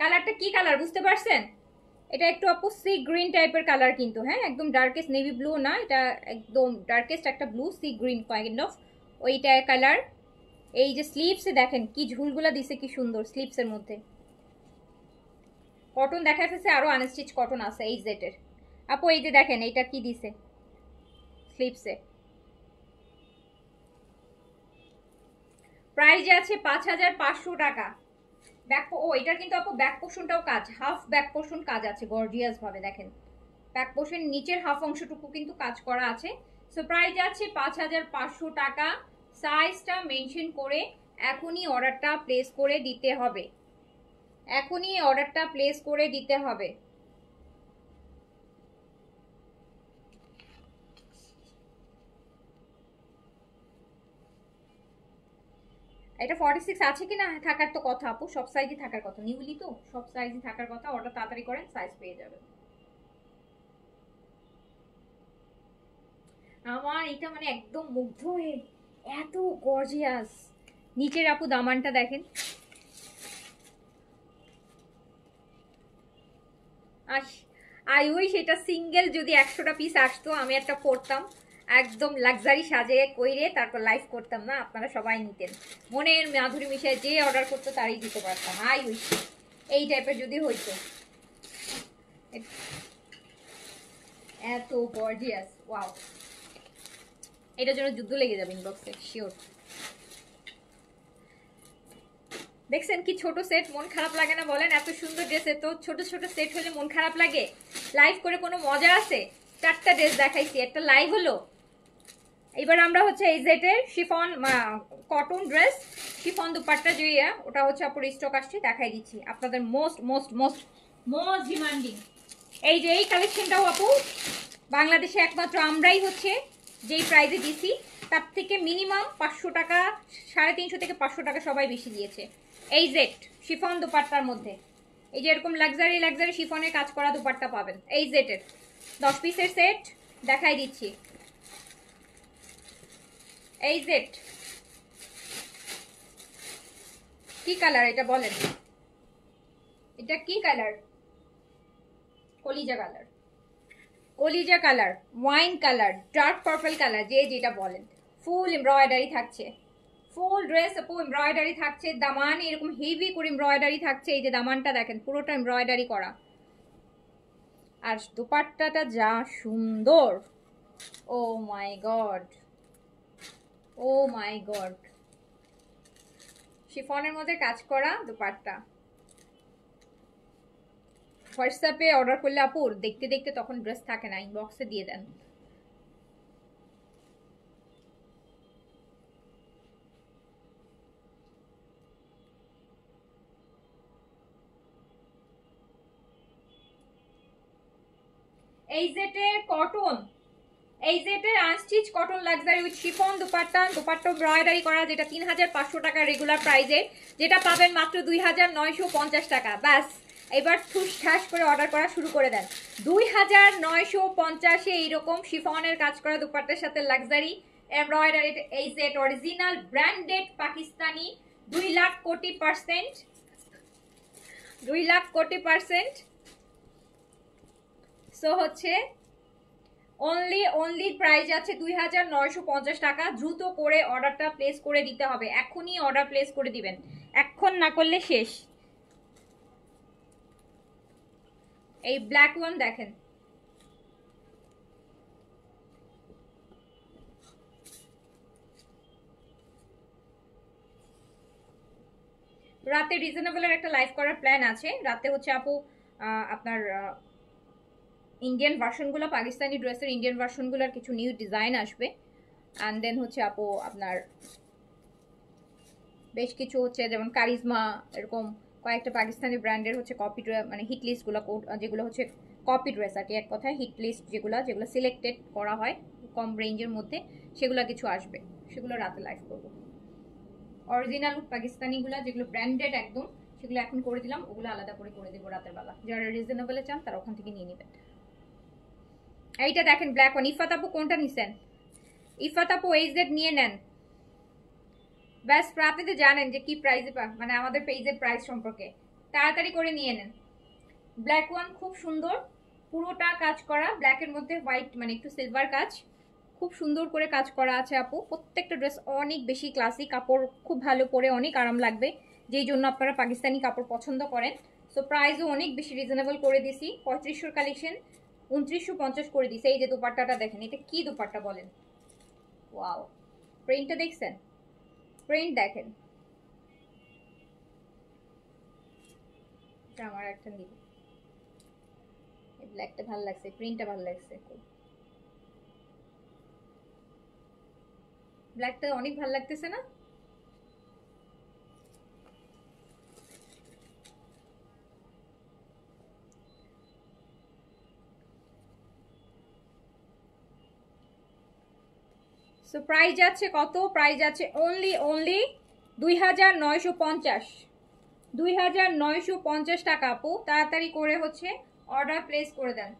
কালারটা কি কালার বুঝতে পারছেন এটা একটু আপু সি গ্রিন টাইপের কালার কিন্তু হ্যাঁ একদম ডার্কেস্ট নেভি ব্লু না এটা একদম ডার্কেস্ট একটা blue sea green kind of ওইটা কালার এই যে স্লিভসে দেখেন কি ঝুলগুলা দিছে কি সুন্দর স্লিপসের মধ্যে কটন দেখা যাচ্ছে আরও আনস্টিচ কটন আছে এই জেটের আপু এই যে দেখেন এইটা কি দিছে স্লিপসে প্রাইস আছে পাঁচ হাজার পাঁচশো টাকা ব্যাক ও এটার কিন্তু আপু ব্যাক পোর্শনটাও কাজ হাফ ব্যাক পোর্শন কাজ আছে গর্জিয়াস ভাবে দেখেন ব্যাক পোর্শন নিচের হাফ অংশটুকু কিন্তু কাজ করা আছে সো প্রাইস আছে পাঁচ হাজার পাঁচশো টাকা সাইজটা মেনশন করে এখনই অর্ডারটা প্লেস করে দিতে হবে এখনই অর্ডারটা প্লেস করে দিতে হবে এটা ফর্টি সিক্স আছে কি না থাকার তো কথা আপু সব সাইজই থাকার কথা নিউলি তো সব সাইজই থাকার কথা অর্ডার তাড়াতাড়ি করেন সাইজ পেয়ে যাবেন আমার এটা মানে একদম মুগ্ধ হয়ে এত গর্জিয়াস নিচের আপু দামানটা দেখেন আই উইশ এটা সিঙ্গেল যদি একশোটা পিস আসতো আমি একটা পড়তাম একদম লাক্সারি সাজে কইরে তারপর লাইভ করতাম না আপনারা সবাই নিতেন মনের মাধুরী মিশায় যে অর্ডার করতো তারই দিতে পারতাম আই হইছে এই টাইপের যদি হইতো এত গর্জিয়াস ওয়াও এটার জন্য যুদ্ধ লেগে যাবে ইনবক্সে শিওর দেখছেন কি ছোট সেট মন খারাপ লাগে না বলেন এত সুন্দর ড্রেস তো ছোট ছোট সেট হলে মন খারাপ লাগে লাইভ করে কোনো মজা আছে চারটা ড্রেস দেখাইছি একটা লাইভ হলো এবার আমরা হচ্ছে এই জেটের chiffon cotton dress chiffon dupatta যে ওটা হচ্ছে আপুর স্টক আসছে দেখাই দিচ্ছি আপনাদের most most most most demanding এই যে এই কালেকশনটাও আপু বাংলাদেশে একমাত্র আমরাই হচ্ছে যেই প্রাইজে দিছি তার থেকে মিনিমাম পাঁচশো টাকা সাড়ে তিনশো থেকে পাঁচশো টাকা সবাই বেশি দিয়েছে এই জেট শিফন দুপাট্টার মধ্যে এই যে এরকম লাক্সারি লাক্সারি শিফনের কাজ করা দুপাট্টা পাবেন এই জেটের দশ পিসের সেট দেখাই দিচ্ছি এই জেড কি কালার এটা বলেন এটা কি কালার কলিজা কালার কলিজা colour wine colour dark purple colour যে যেটা বলেন ফুল এমব্রয়ডারি থাকছে ফুল ড্রেস পুরো এমব্রয়ডারি থাকছে দামান এরকম হেভি করে এমব্রয়ডারি থাকছে এই যে দামানটা দেখেন পুরোটা এমব্রয়ডারি করা আর দুপাট্টাটা যা সুন্দর ও মাই গড ও মাই গড শিফনের মধ্যে কাজ করা দোপাট্টা হোয়াটসঅ্যাপে অর্ডার করলে আপুর দেখতে দেখতে তখন ড্রেস থাকে না ইনবক্সে দিয়ে দেন এই জেটে কটন এই যে এটা unstitch cotton luxury with chiffon dupatta dupatta embroidery করা যেটা তিন হাজার পাঁচশো টাকা রেগুলার প্রাইজে যেটা পাবেন মাত্র দুই হাজার নয়শো পঞ্চাশ টাকা ব্যাস এবার ঠুস ঠাস করে অর্ডার করা শুরু করে দেন দুই হাজার নয়শো পঞ্চাশে এইরকম শিফনের কাজ করা দুপাট্টার সাথে লাক্সারি এমব্রয়ডারি এই সেট অরিজিনাল ব্র্যান্ডেড পাকিস্তানি দুই লাখ কোটি পার্সেন্ট দুই লাখ কোটি পার্সেন্ট সো হচ্ছে অনলি অনলি প্রাইস আছে দুই হাজার নয়শো পঞ্চাশ টাকা দ্রুত করে অর্ডারটা প্লেস করে দিতে হবে এখনই অর্ডার প্লেস করে দিবেন এখন না করলে শেষ এই ব্ল্যাক ওয়ান দেখেন রাতে রিজনেবলের একটা লাইভ করার প্ল্যান আছে রাতে হচ্ছে আপু আপনার ইন্ডিয়ান ভার্সনগুলো পাকিস্তানি ড্রেসের ইন্ডিয়ান ভার্সনগুলোর কিছু নিউ ডিজাইন আসবে অ্যান্ড দেন হচ্ছে আপু আপনার বেশ কিছু হচ্ছে যেমন কারিজমা এরকম কয়েকটা পাকিস্তানি ব্র্যান্ডের হচ্ছে কপি মানে হিট লিস্টগুলো যেগুলো হচ্ছে কপি ড্রেস আর কি এক কথায় হিট লিস্ট যেগুলো যেগুলো সিলেক্টেড করা হয় কম রেঞ্জের মধ্যে সেগুলো কিছু আসবে সেগুলো রাতে লাইভ করব অরিজিনাল পাকিস্তানিগুলো যেগুলো ব্র্যান্ডেড একদম সেগুলো এখন করে দিলাম ওগুলো আলাদা করে করে দেবো রাতের বেলা যারা রিজনেবলে চান তারা ওখান থেকে নিয়ে নেবেন এইটা দেখেন ব্ল্যাক ওয়ান ইফাত আপু কোনটা নিছেন ইফাত আপু এই জেড নিয়ে নেন ব্যাস আপনি তো জানেন যে কি প্রাইজে মানে আমাদের পেজের প্রাইস সম্পর্কে তাড়াতাড়ি করে নিয়ে নেন ব্ল্যাক ওয়ান খুব সুন্দর পুরোটা কাজ করা ব্ল্যাকের মধ্যে হোয়াইট মানে একটু সিলভার কাজ খুব সুন্দর করে কাজ করা আছে আপু প্রত্যেকটা ড্রেস অনেক বেশি ক্লাসিক কাপড় খুব ভালো পরে অনেক আরাম লাগবে যেই জন্য আপনারা পাকিস্তানি কাপড় পছন্দ করেন সো প্রাইসও অনেক বেশি রিজনেবল করে দিছি পঁয়ত্রিশশোর কালেকশন উনত্রিশশো পঞ্চাশ করে দিছে এই যে দুপাট্টাটা দেখেন এটা কি দুপাট্টা বলেন ওয়াও প্রিন্টটা দেখছেন প্রিন্ট দেখেন আমার একটা নিব ব্ল্যাকটা ভালো লাগছে প্রিন্টটা ভালো লাগছে ব্ল্যাকটা অনেক ভালো লাগতেছে না সো প্রাইজ আছে কত প্রাইজ আছে অনলি অনলি দুই টাকা আপু তাড়াতাড়ি করে হচ্ছে অর্ডার প্লেস করে দেন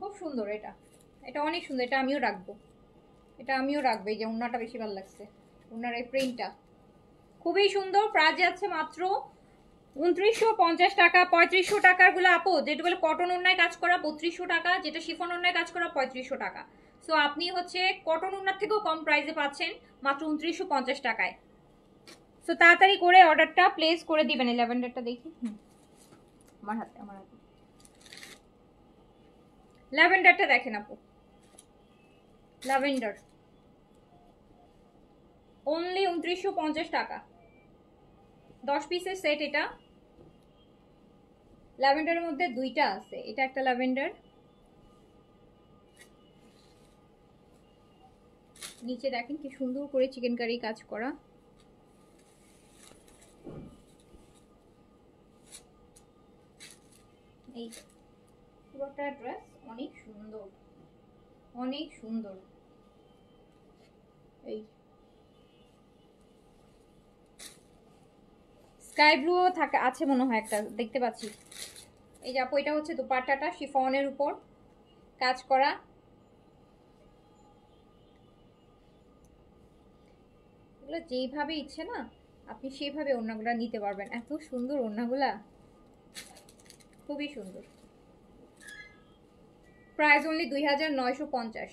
খুব সুন্দর এটা এটা অনেক সুন্দর এটা আমিও রাখবো এটা আমিও রাখবো এই যে ওনাটা বেশি ভালো লাগছে ওনার এই প্রিন্টটা খুবই সুন্দর প্রাইজ আছে মাত্র উনত্রিশশো পঞ্চাশ টাকা পঁয়ত্রিশশো টাকাগুলো আপু যেটা বলে কটন অন্যায় কাজ করা বত্রিশশো টাকা যেটা শিফন অন্যায় কাজ করা পঁয়ত্রিশশো টাকা সো আপনি হচ্ছে কটন অন্যার থেকেও কম প্রাইসে পাচ্ছেন মাত্র উনত্রিশশো পঞ্চাশ টাকায় সো তাড়াতাড়ি করে অর্ডারটা প্লেস করে দিবেন এই ল্যাভেন্ডারটা দেখি আমার হাতে আমার হাতে ল্যাভেন্ডারটা দেখেন আপু ল্যাভেন্ডার অনলি উনত্রিশশো পঞ্চাশ টাকা দশ পিসের সেট এটা ল্যাভেন্ডারের মধ্যে দুইটা আছে এটা একটা ল্যাভেন্ডার নিচে দেখেন কি সুন্দর করে চিকেন কারি কাজ করা এই পুরোটা ড্রেস অনেক সুন্দর অনেক সুন্দর এই স্কাই ব্লু থাকে আছে মনে হয় একটা দেখতে পাচ্ছি এই যে আপু এটা হচ্ছে দুপাট্টাটা শিফনের উপর কাজ করা এগুলো যেইভাবে ইচ্ছে না আপনি সেইভাবে ওড়নাগুলা নিতে পারবেন এত সুন্দর ওড়নাগুলা খুবই সুন্দর প্রাইস অনলি দুই হাজার নয়শো পঞ্চাশ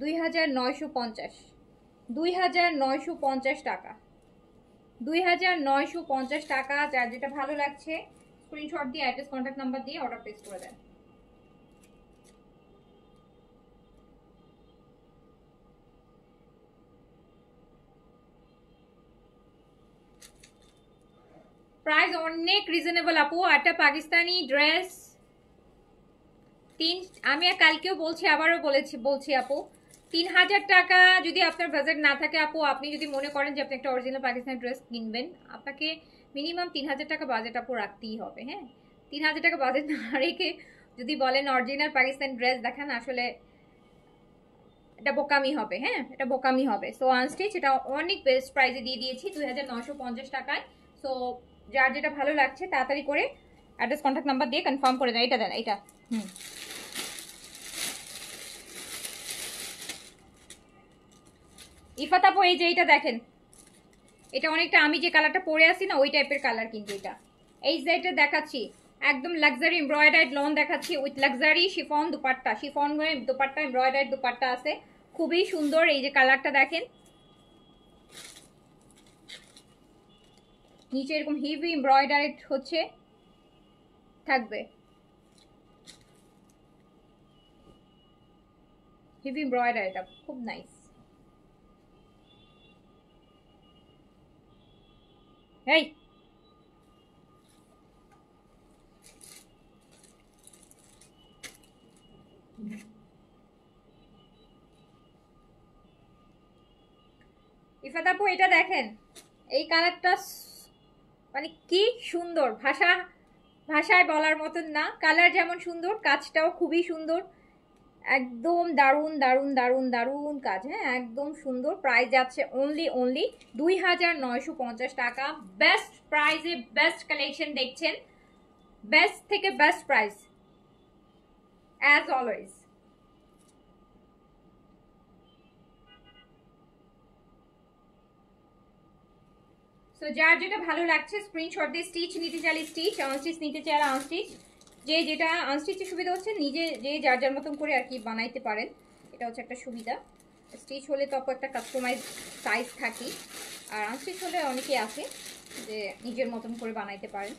দুই হাজার নয়শো পঞ্চাশ দুই হাজার নয়শো পঞ্চাশ টাকা দুই হাজার নয়শো পঞ্চাশ টাকা যার যেটা ভালো লাগছে স্ক্রিনশট দিয়ে অ্যাড্রেস কন্ট্যাক্ট নাম্বার দিয়ে অর্ডার প্লেস করে দেন প্রাইস অনেক রিজনেবল আপু একটা পাকিস্তানি ড্রেস তিন আমি কালকেও বলছি আবারও বলেছি বলছি আপু তিন হাজার টাকা যদি আপনার বাজেট না থাকে আপু আপনি যদি মনে করেন যে আপনি একটা অরিজিনাল পাকিস্তানি ড্রেস কিনবেন আপনাকে মিনিমাম তিন হাজার টাকা বাজেট আপু রাখতেই হবে হ্যাঁ তিন হাজার টাকা বাজেট না রেখে যদি বলেন অরিজিনাল পাকিস্তানি ড্রেস দেখান আসলে এটা বোকামি হবে হ্যাঁ এটা বোকামি হবে সো আনস্টিচ এটা অনেক বেস্ট প্রাইজে দিয়ে দিয়েছি দুই হাজার টাকায় সো যার যেটা ভালো লাগছে তাড়াতাড়ি করে অ্যাড্রেস কন্ট্যাক্ট নাম্বার দিয়ে কনফার্ম করে দেন এটা দেন এটা হুম ইফাত আপু এই যে এইটা দেখেন এটা অনেকটা আমি যে কালারটা পরে আসি না ওই টাইপের কালার কিন্তু এটা এই যে এটা দেখাচ্ছি একদম লাক্সারি এমব্রয়ডার্ড লন দেখাচ্ছি with luxury chiffon dupatta chiffon dupatta embroidered dupatta আছে খুবই সুন্দর এই যে কালারটা দেখেন নিচে এরকম হেভি এমব্রয়ডারেড হচ্ছে থাকবে হেভি এমব্রয়ডারিটা খুব নাইস এই ইফাত আপু এটা দেখেন এই কালারটা মানে কি সুন্দর ভাষা ভাষায় বলার মতন না কালার যেমন সুন্দর কাজটাও খুবই সুন্দর একদম দারুণ দারুণ দারুণ দারুণ কাজ হ্যাঁ একদম সুন্দর প্রাইস যাচ্ছে অনলি অনলি দুই হাজার নয়শো পঞ্চাশ টাকা বেস্ট প্রাইজে বেস্ট কালেকশন দেখছেন বেস্ট থেকে বেস্ট প্রাইস অ্যাজ অলওয়েজ তো যার যেটা ভালো লাগছে স্ক্রিনশট দিয়ে স্টিচ নিতে চাইলে স্টিচ স্টিচ নিতে চাইলে স্টিচ যে যেটা আনস্টিচের সুবিধা হচ্ছে নিজে যে যার যার মতন করে আর কি বানাইতে পারেন এটা হচ্ছে একটা সুবিধা স্টিচ হলে তো একটা কাস্টমাইজ সাইজ থাকি আর আনস্টিচ হলে অনেকে আছে যে নিজের মতন করে বানাইতে পারেন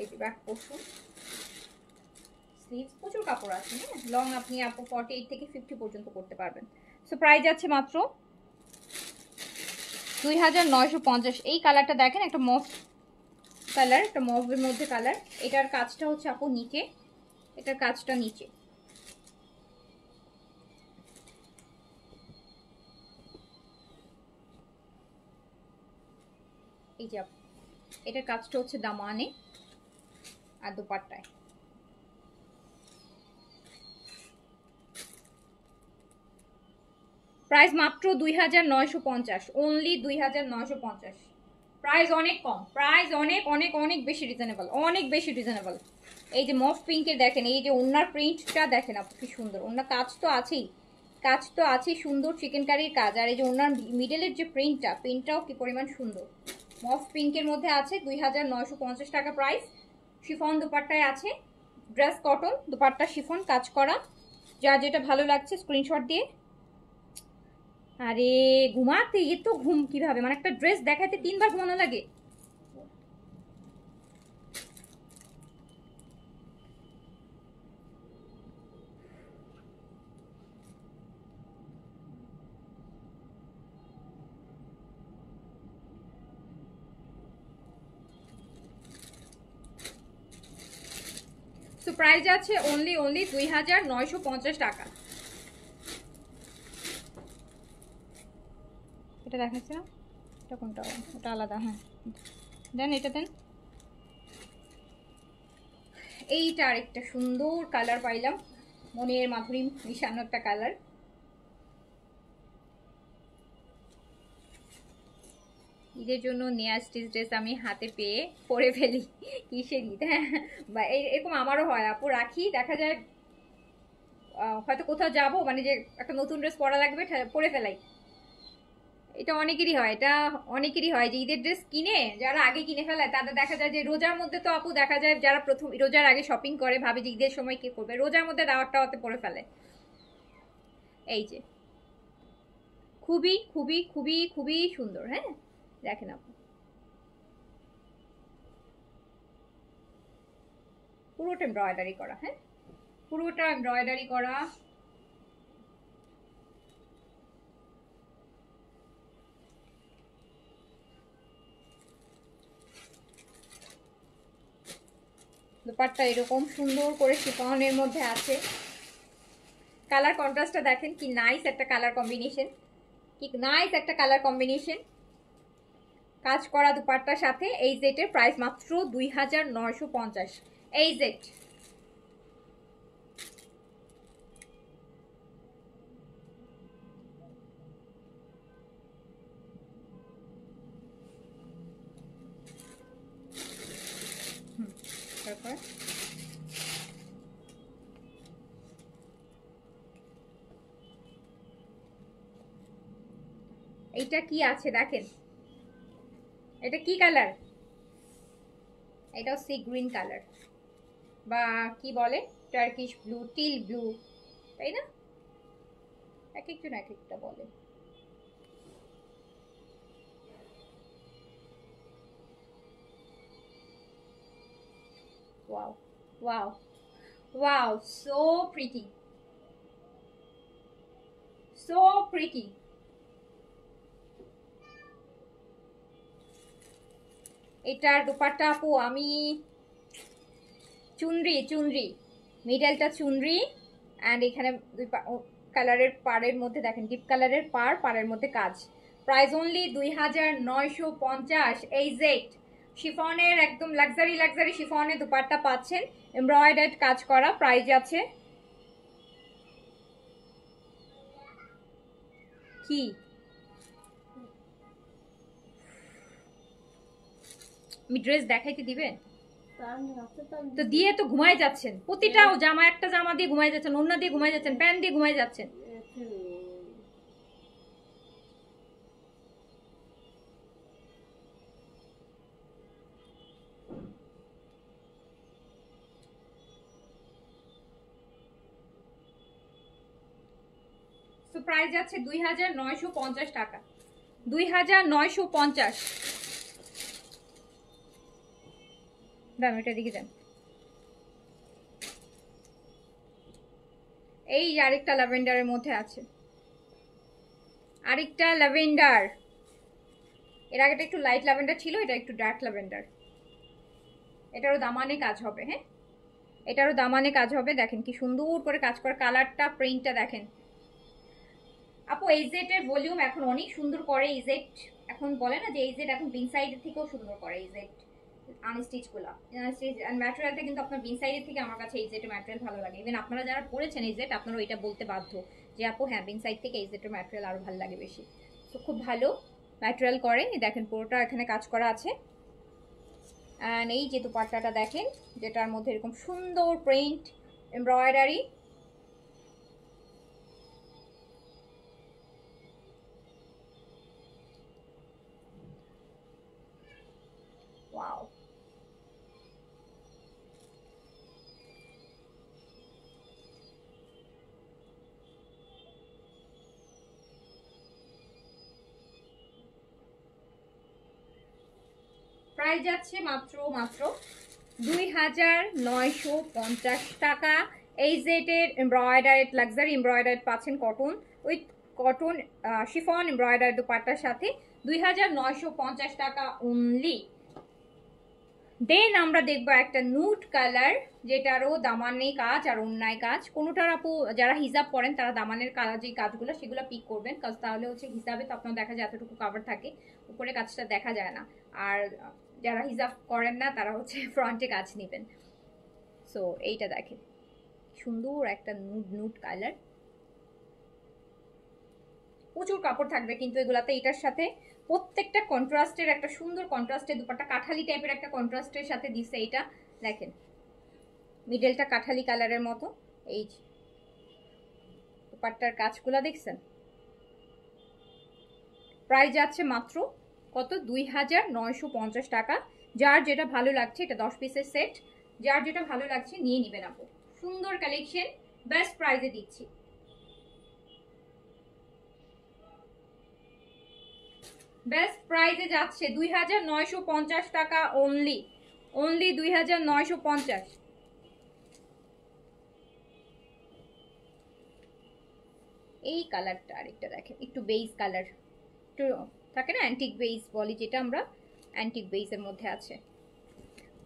এই ব্যাক পশু স্লিভস প্রচুর কাপড় আছে হ্যাঁ লং আপনি আপু ফর্টি এইট থেকে ফিফটি পর্যন্ত করতে পারবেন সো প্রাইস আছে মাত্র দুই হাজার নয়শো পঞ্চাশ এই কালারটা দেখেন একটা মস্ত কালার একটা মবের মধ্যে কালার এটার কাজটা হচ্ছে আপু নিচে এটার কাজটা নিচে এই যে এটার কাজটা হচ্ছে দামানে আর দুপাট্টায় প্রাইস মাত্র দুই হাজার নয়শো পঞ্চাশ অনলি দুই হাজার নয়শো পঞ্চাশ প্রাইস অনেক কম প্রাইস অনেক অনেক অনেক বেশি রিজনেবল অনেক বেশি রিজনেবল এই যে মফ পিঙ্কের দেখেন এই যে ওনার প্রিন্টটা দেখেন আপনি কি সুন্দর ওনার কাজ তো আছেই কাজ তো আছেই সুন্দর চিকেন কারির কাজ আর এই যে ওনার মিডেলের যে প্রিন্টটা প্রিন্টটাও কি পরিমাণ সুন্দর মফ পিঙ্কের মধ্যে আছে দুই হাজার টাকা প্রাইস শিফন দুপাট্টায় আছে ড্রেস কটন দুপাট্টা শিফন কাজ করা যা যেটা ভালো লাগছে স্ক্রিনশট দিয়ে আরে ঘুমাতে এ তো ঘুম কিভাবে মানে একটা ড্রেস দেখাতে তিনবার ঘুমানো লাগে তো প্রাইস আছে অনলি অনলি দুই হাজার নয়শো পঞ্চাশ টাকা এটা দেখাচ্ছি না এটা কোনটা ওটা আলাদা হ্যাঁ দেন এটা দেন এইটা আরেকটা সুন্দর কালার পাইলাম মনের মাধুরী মিশানো একটা কালার ঈদের জন্য নেয়া স্টিচ ড্রেস আমি হাতে পেয়ে পরে ফেলি কিসের ঈদ হ্যাঁ বা এরকম আমারও হয় আপু রাখি দেখা যায় হয়তো কোথাও যাব মানে যে একটা নতুন ড্রেস পরা লাগবে পরে ফেলাই এটা অনেকেরই হয় এটা অনেকেরই হয় যে ঈদের ড্রেস কিনে যারা আগে কিনে ফেলে তাদের দেখা যায় যে রোজার মধ্যে তো আপু দেখা যায় যারা প্রথম রোজার আগে শপিং করে ভাবে যে ঈদের সময় কী করবে রোজার মধ্যে দাওয়ারটা হতে পরে ফেলে এই যে খুবই খুবই খুবই খুবই সুন্দর হ্যাঁ দেখেন আপু পুরোটা এমব্রয়ডারি করা হ্যাঁ পুরোটা এমব্রয়ডারি করা দুপাটটা এরকম সুন্দর করে শিফনের মধ্যে আছে কালার কন্ট্রাস্টটা দেখেন কি নাইস একটা কালার কম্বিনেশন কি নাইস একটা কালার কম্বিনেশন কাজ করা দুপাটটার সাথে এই জেটের প্রাইস মাত্র দুই হাজার নয়শো পঞ্চাশ এই জেট ব্যাপার এটা কি আছে দেখেন এটা কি কালার এটাও সি গ্রিন কালার বা কি বলে টার্কিশ ব্লু টিল ব্লু তাই না এক একজন এক একটা বলে Wow. Wow. Wow. So pretty. So pretty. এটার দুপাটা আপু আমি চুনরি চুনরি মিডেলটা চুনরি অ্যান্ড এখানে দুই কালারের পাড়ের মধ্যে দেখেন ডিপ কালারের পাড় পাড়ের মধ্যে কাজ প্রাইস অনলি দুই হাজার নয়শো পঞ্চাশ এই শিফনের একদম লাক্সারি লাক্সারি শিফনের দুপাট্টা পাচ্ছেন এমব্রয়ডার্ড কাজ করা প্রাইজ আছে কি আমি ড্রেস দেখাইতে দিবে তো দিয়ে তো ঘুমায় যাচ্ছেন প্রতিটাও হ্যাঁ। জামা একটা জামা দিয়ে ঘুমায় যাচ্ছেন অন্য দিয়ে ঘুমায় যাচ্ছেন প্যান্ট দিয়ে ঘুমায় যাচ্ছেন প্রাইস যাচ্ছে দুই টাকা দুই দাম এটা দিকে যান এই আরেকটা ল্যাভেন্ডারের মধ্যে আছে আরেকটা ল্যাভেন্ডার এর আগেটা একটু লাইট ল্যাভেন্ডার ছিল এটা একটু ডার্ক ল্যাভেন্ডার এটারও দামানে কাজ হবে হ্যাঁ এটারও দামানে কাজ হবে দেখেন কি সুন্দর করে কাজ করে কালারটা প্রিন্টটা দেখেন আপু এই জেটের ভলিউম এখন অনেক সুন্দর করে জেট এখন বলে না যে এইজেড এখন বিন সাইড থেকেও সুন্দর করে এইজেড আনস্টিচগুলো আনস্টিচ অ্যান্ড ম্যাটেরিয়ালটা কিন্তু আপনার বিন সাইডের থেকে আমার কাছে জেটের ম্যাটেরিয়াল ভালো লাগে ইভেন আপনারা যারা পড়েছেন জেট আপনারা ওইটা বলতে বাধ্য যে আপু হ্যাঁ বিন সাইড থেকে এই জেটের ম্যাটেরিয়াল আরও ভালো লাগে বেশি তো খুব ভালো ম্যাটেরিয়াল করে দেখেন পুরোটা এখানে কাজ করা আছে অ্যান্ড এই যে দুপাট্টাটা দেখেন যেটার মধ্যে এরকম সুন্দর প্রিন্ট এমব্রয়ডারি প্রাইস আছে মাত্র মাত্র দুই হাজার নয়শো পঞ্চাশ টাকা এই জেটের এমব্রয়ডারেড লাক্সারি এমব্রয়ডারেড পাচ্ছেন cotton with cotton chiffon embroidery দুপাট্টার সাথে দুই টাকা অনলি দেন আমরা দেখব একটা নুট কালার যেটারও দামানে কাজ আর অন্যায় কাজ কোনোটার আপু যারা হিজাব করেন তারা দামানের কাজ যে কাজগুলো সেগুলো পিক করবেন কাজ তাহলে হচ্ছে হিসাবে তো আপনার দেখা যায় এতটুকু কাভার থাকে উপরে কাজটা দেখা যায় না আর যারা হিজাব করেন না তারা হচ্ছে ফ্রন্টে <laughs> কাজ নেবেন সো এইটা দেখেন সুন্দর একটা নুড নুড কালার প্রচুর কাপড় থাকবে কিন্তু এগুলাতে এটার সাথে প্রত্যেকটা কন্ট্রাস্টের একটা সুন্দর কন্ট্রাস্টের দুপাটা কাঠালি টাইপের একটা কন্ট্রাস্টের সাথে দিছে এটা দেখেন মিডেলটা কাঠালি কালারের মতো এই দুপাটার কাজগুলা দেখছেন প্রাইস যাচ্ছে মাত্র কত দুই হাজার নয়শো পঞ্চাশ টাকা যার যেটা ভালো লাগছে এটা দশ পিসের সেট যার যেটা ভালো লাগছে নিয়ে নেবেন আপু সুন্দর কালেকশন বেস্ট প্রাইজে দিচ্ছি বেস্ট প্রাইজে যাচ্ছে দুই হাজার নয়শো পঞ্চাশ টাকা অনলি অনলি দুই হাজার নয়শো পঞ্চাশ এই কালারটা আরেকটা দেখেন একটু বেইজ কালার একটু থাকে না অ্যান্টিক বেইস বলি যেটা আমরা অ্যান্টিক বেইসের মধ্যে আছে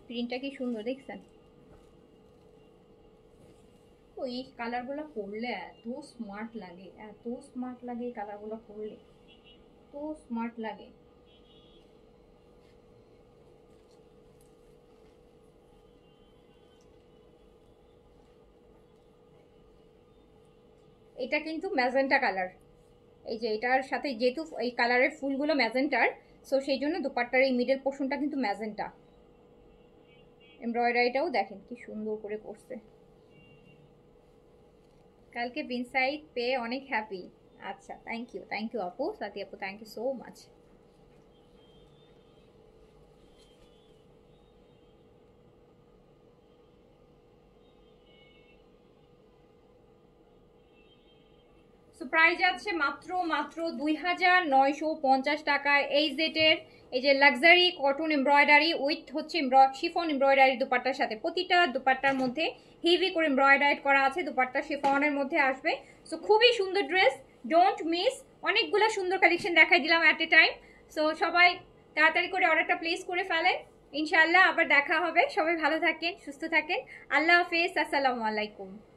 প্রিন্টটা কি সুন্দর দেখছেন ওই কালারগুলো পরলে এত স্মার্ট লাগে এত স্মার্ট লাগে এই কালারগুলো পরলে তো স্মার্ট লাগে এটা কিন্তু ম্যাজেন্টা কালার এই যে এটার সাথে যেহেতু এই কালারের ফুলগুলো ম্যাজেন্টার সো সেই জন্য দুপাট্টার এই মিডল পোর্শনটা কিন্তু ম্যাজেন্টা এমব্রয়ডারিটাও দেখেন কি সুন্দর করে করছে কালকে বিনসাইড পেয়ে অনেক হ্যাপি আচ্ছা থ্যাংক ইউ থ্যাংক ইউ আপু সাথী আপু thank you so much so price আছে মাত্র মাত্র দুই হাজার নয়শো পঞ্চাশ টাকায় এই জেটের এই যে লাক্সারি কটন এমব্রয়ডারি উইথ হচ্ছে শিফন এমব্রয়ডারি দুপাট্টার সাথে প্রতিটা দুপাট্টার মধ্যে হেভি করে এমব্রয়ডারি করা আছে দুপাট্টা শিফনের মধ্যে আসবে সো খুবই সুন্দর ড্রেস ডোন্ট মিস অনেকগুলো সুন্দর কালেকশন দেখাই দিলাম অ্যাট এ টাইম সো সবাই তাড়াতাড়ি করে অর্ডারটা প্লেস করে ফেলেন ইনশাআল্লাহ আবার দেখা হবে সবাই ভালো থাকেন সুস্থ থাকেন আল্লাহ হাফেজ আসসালামু আলাইকুম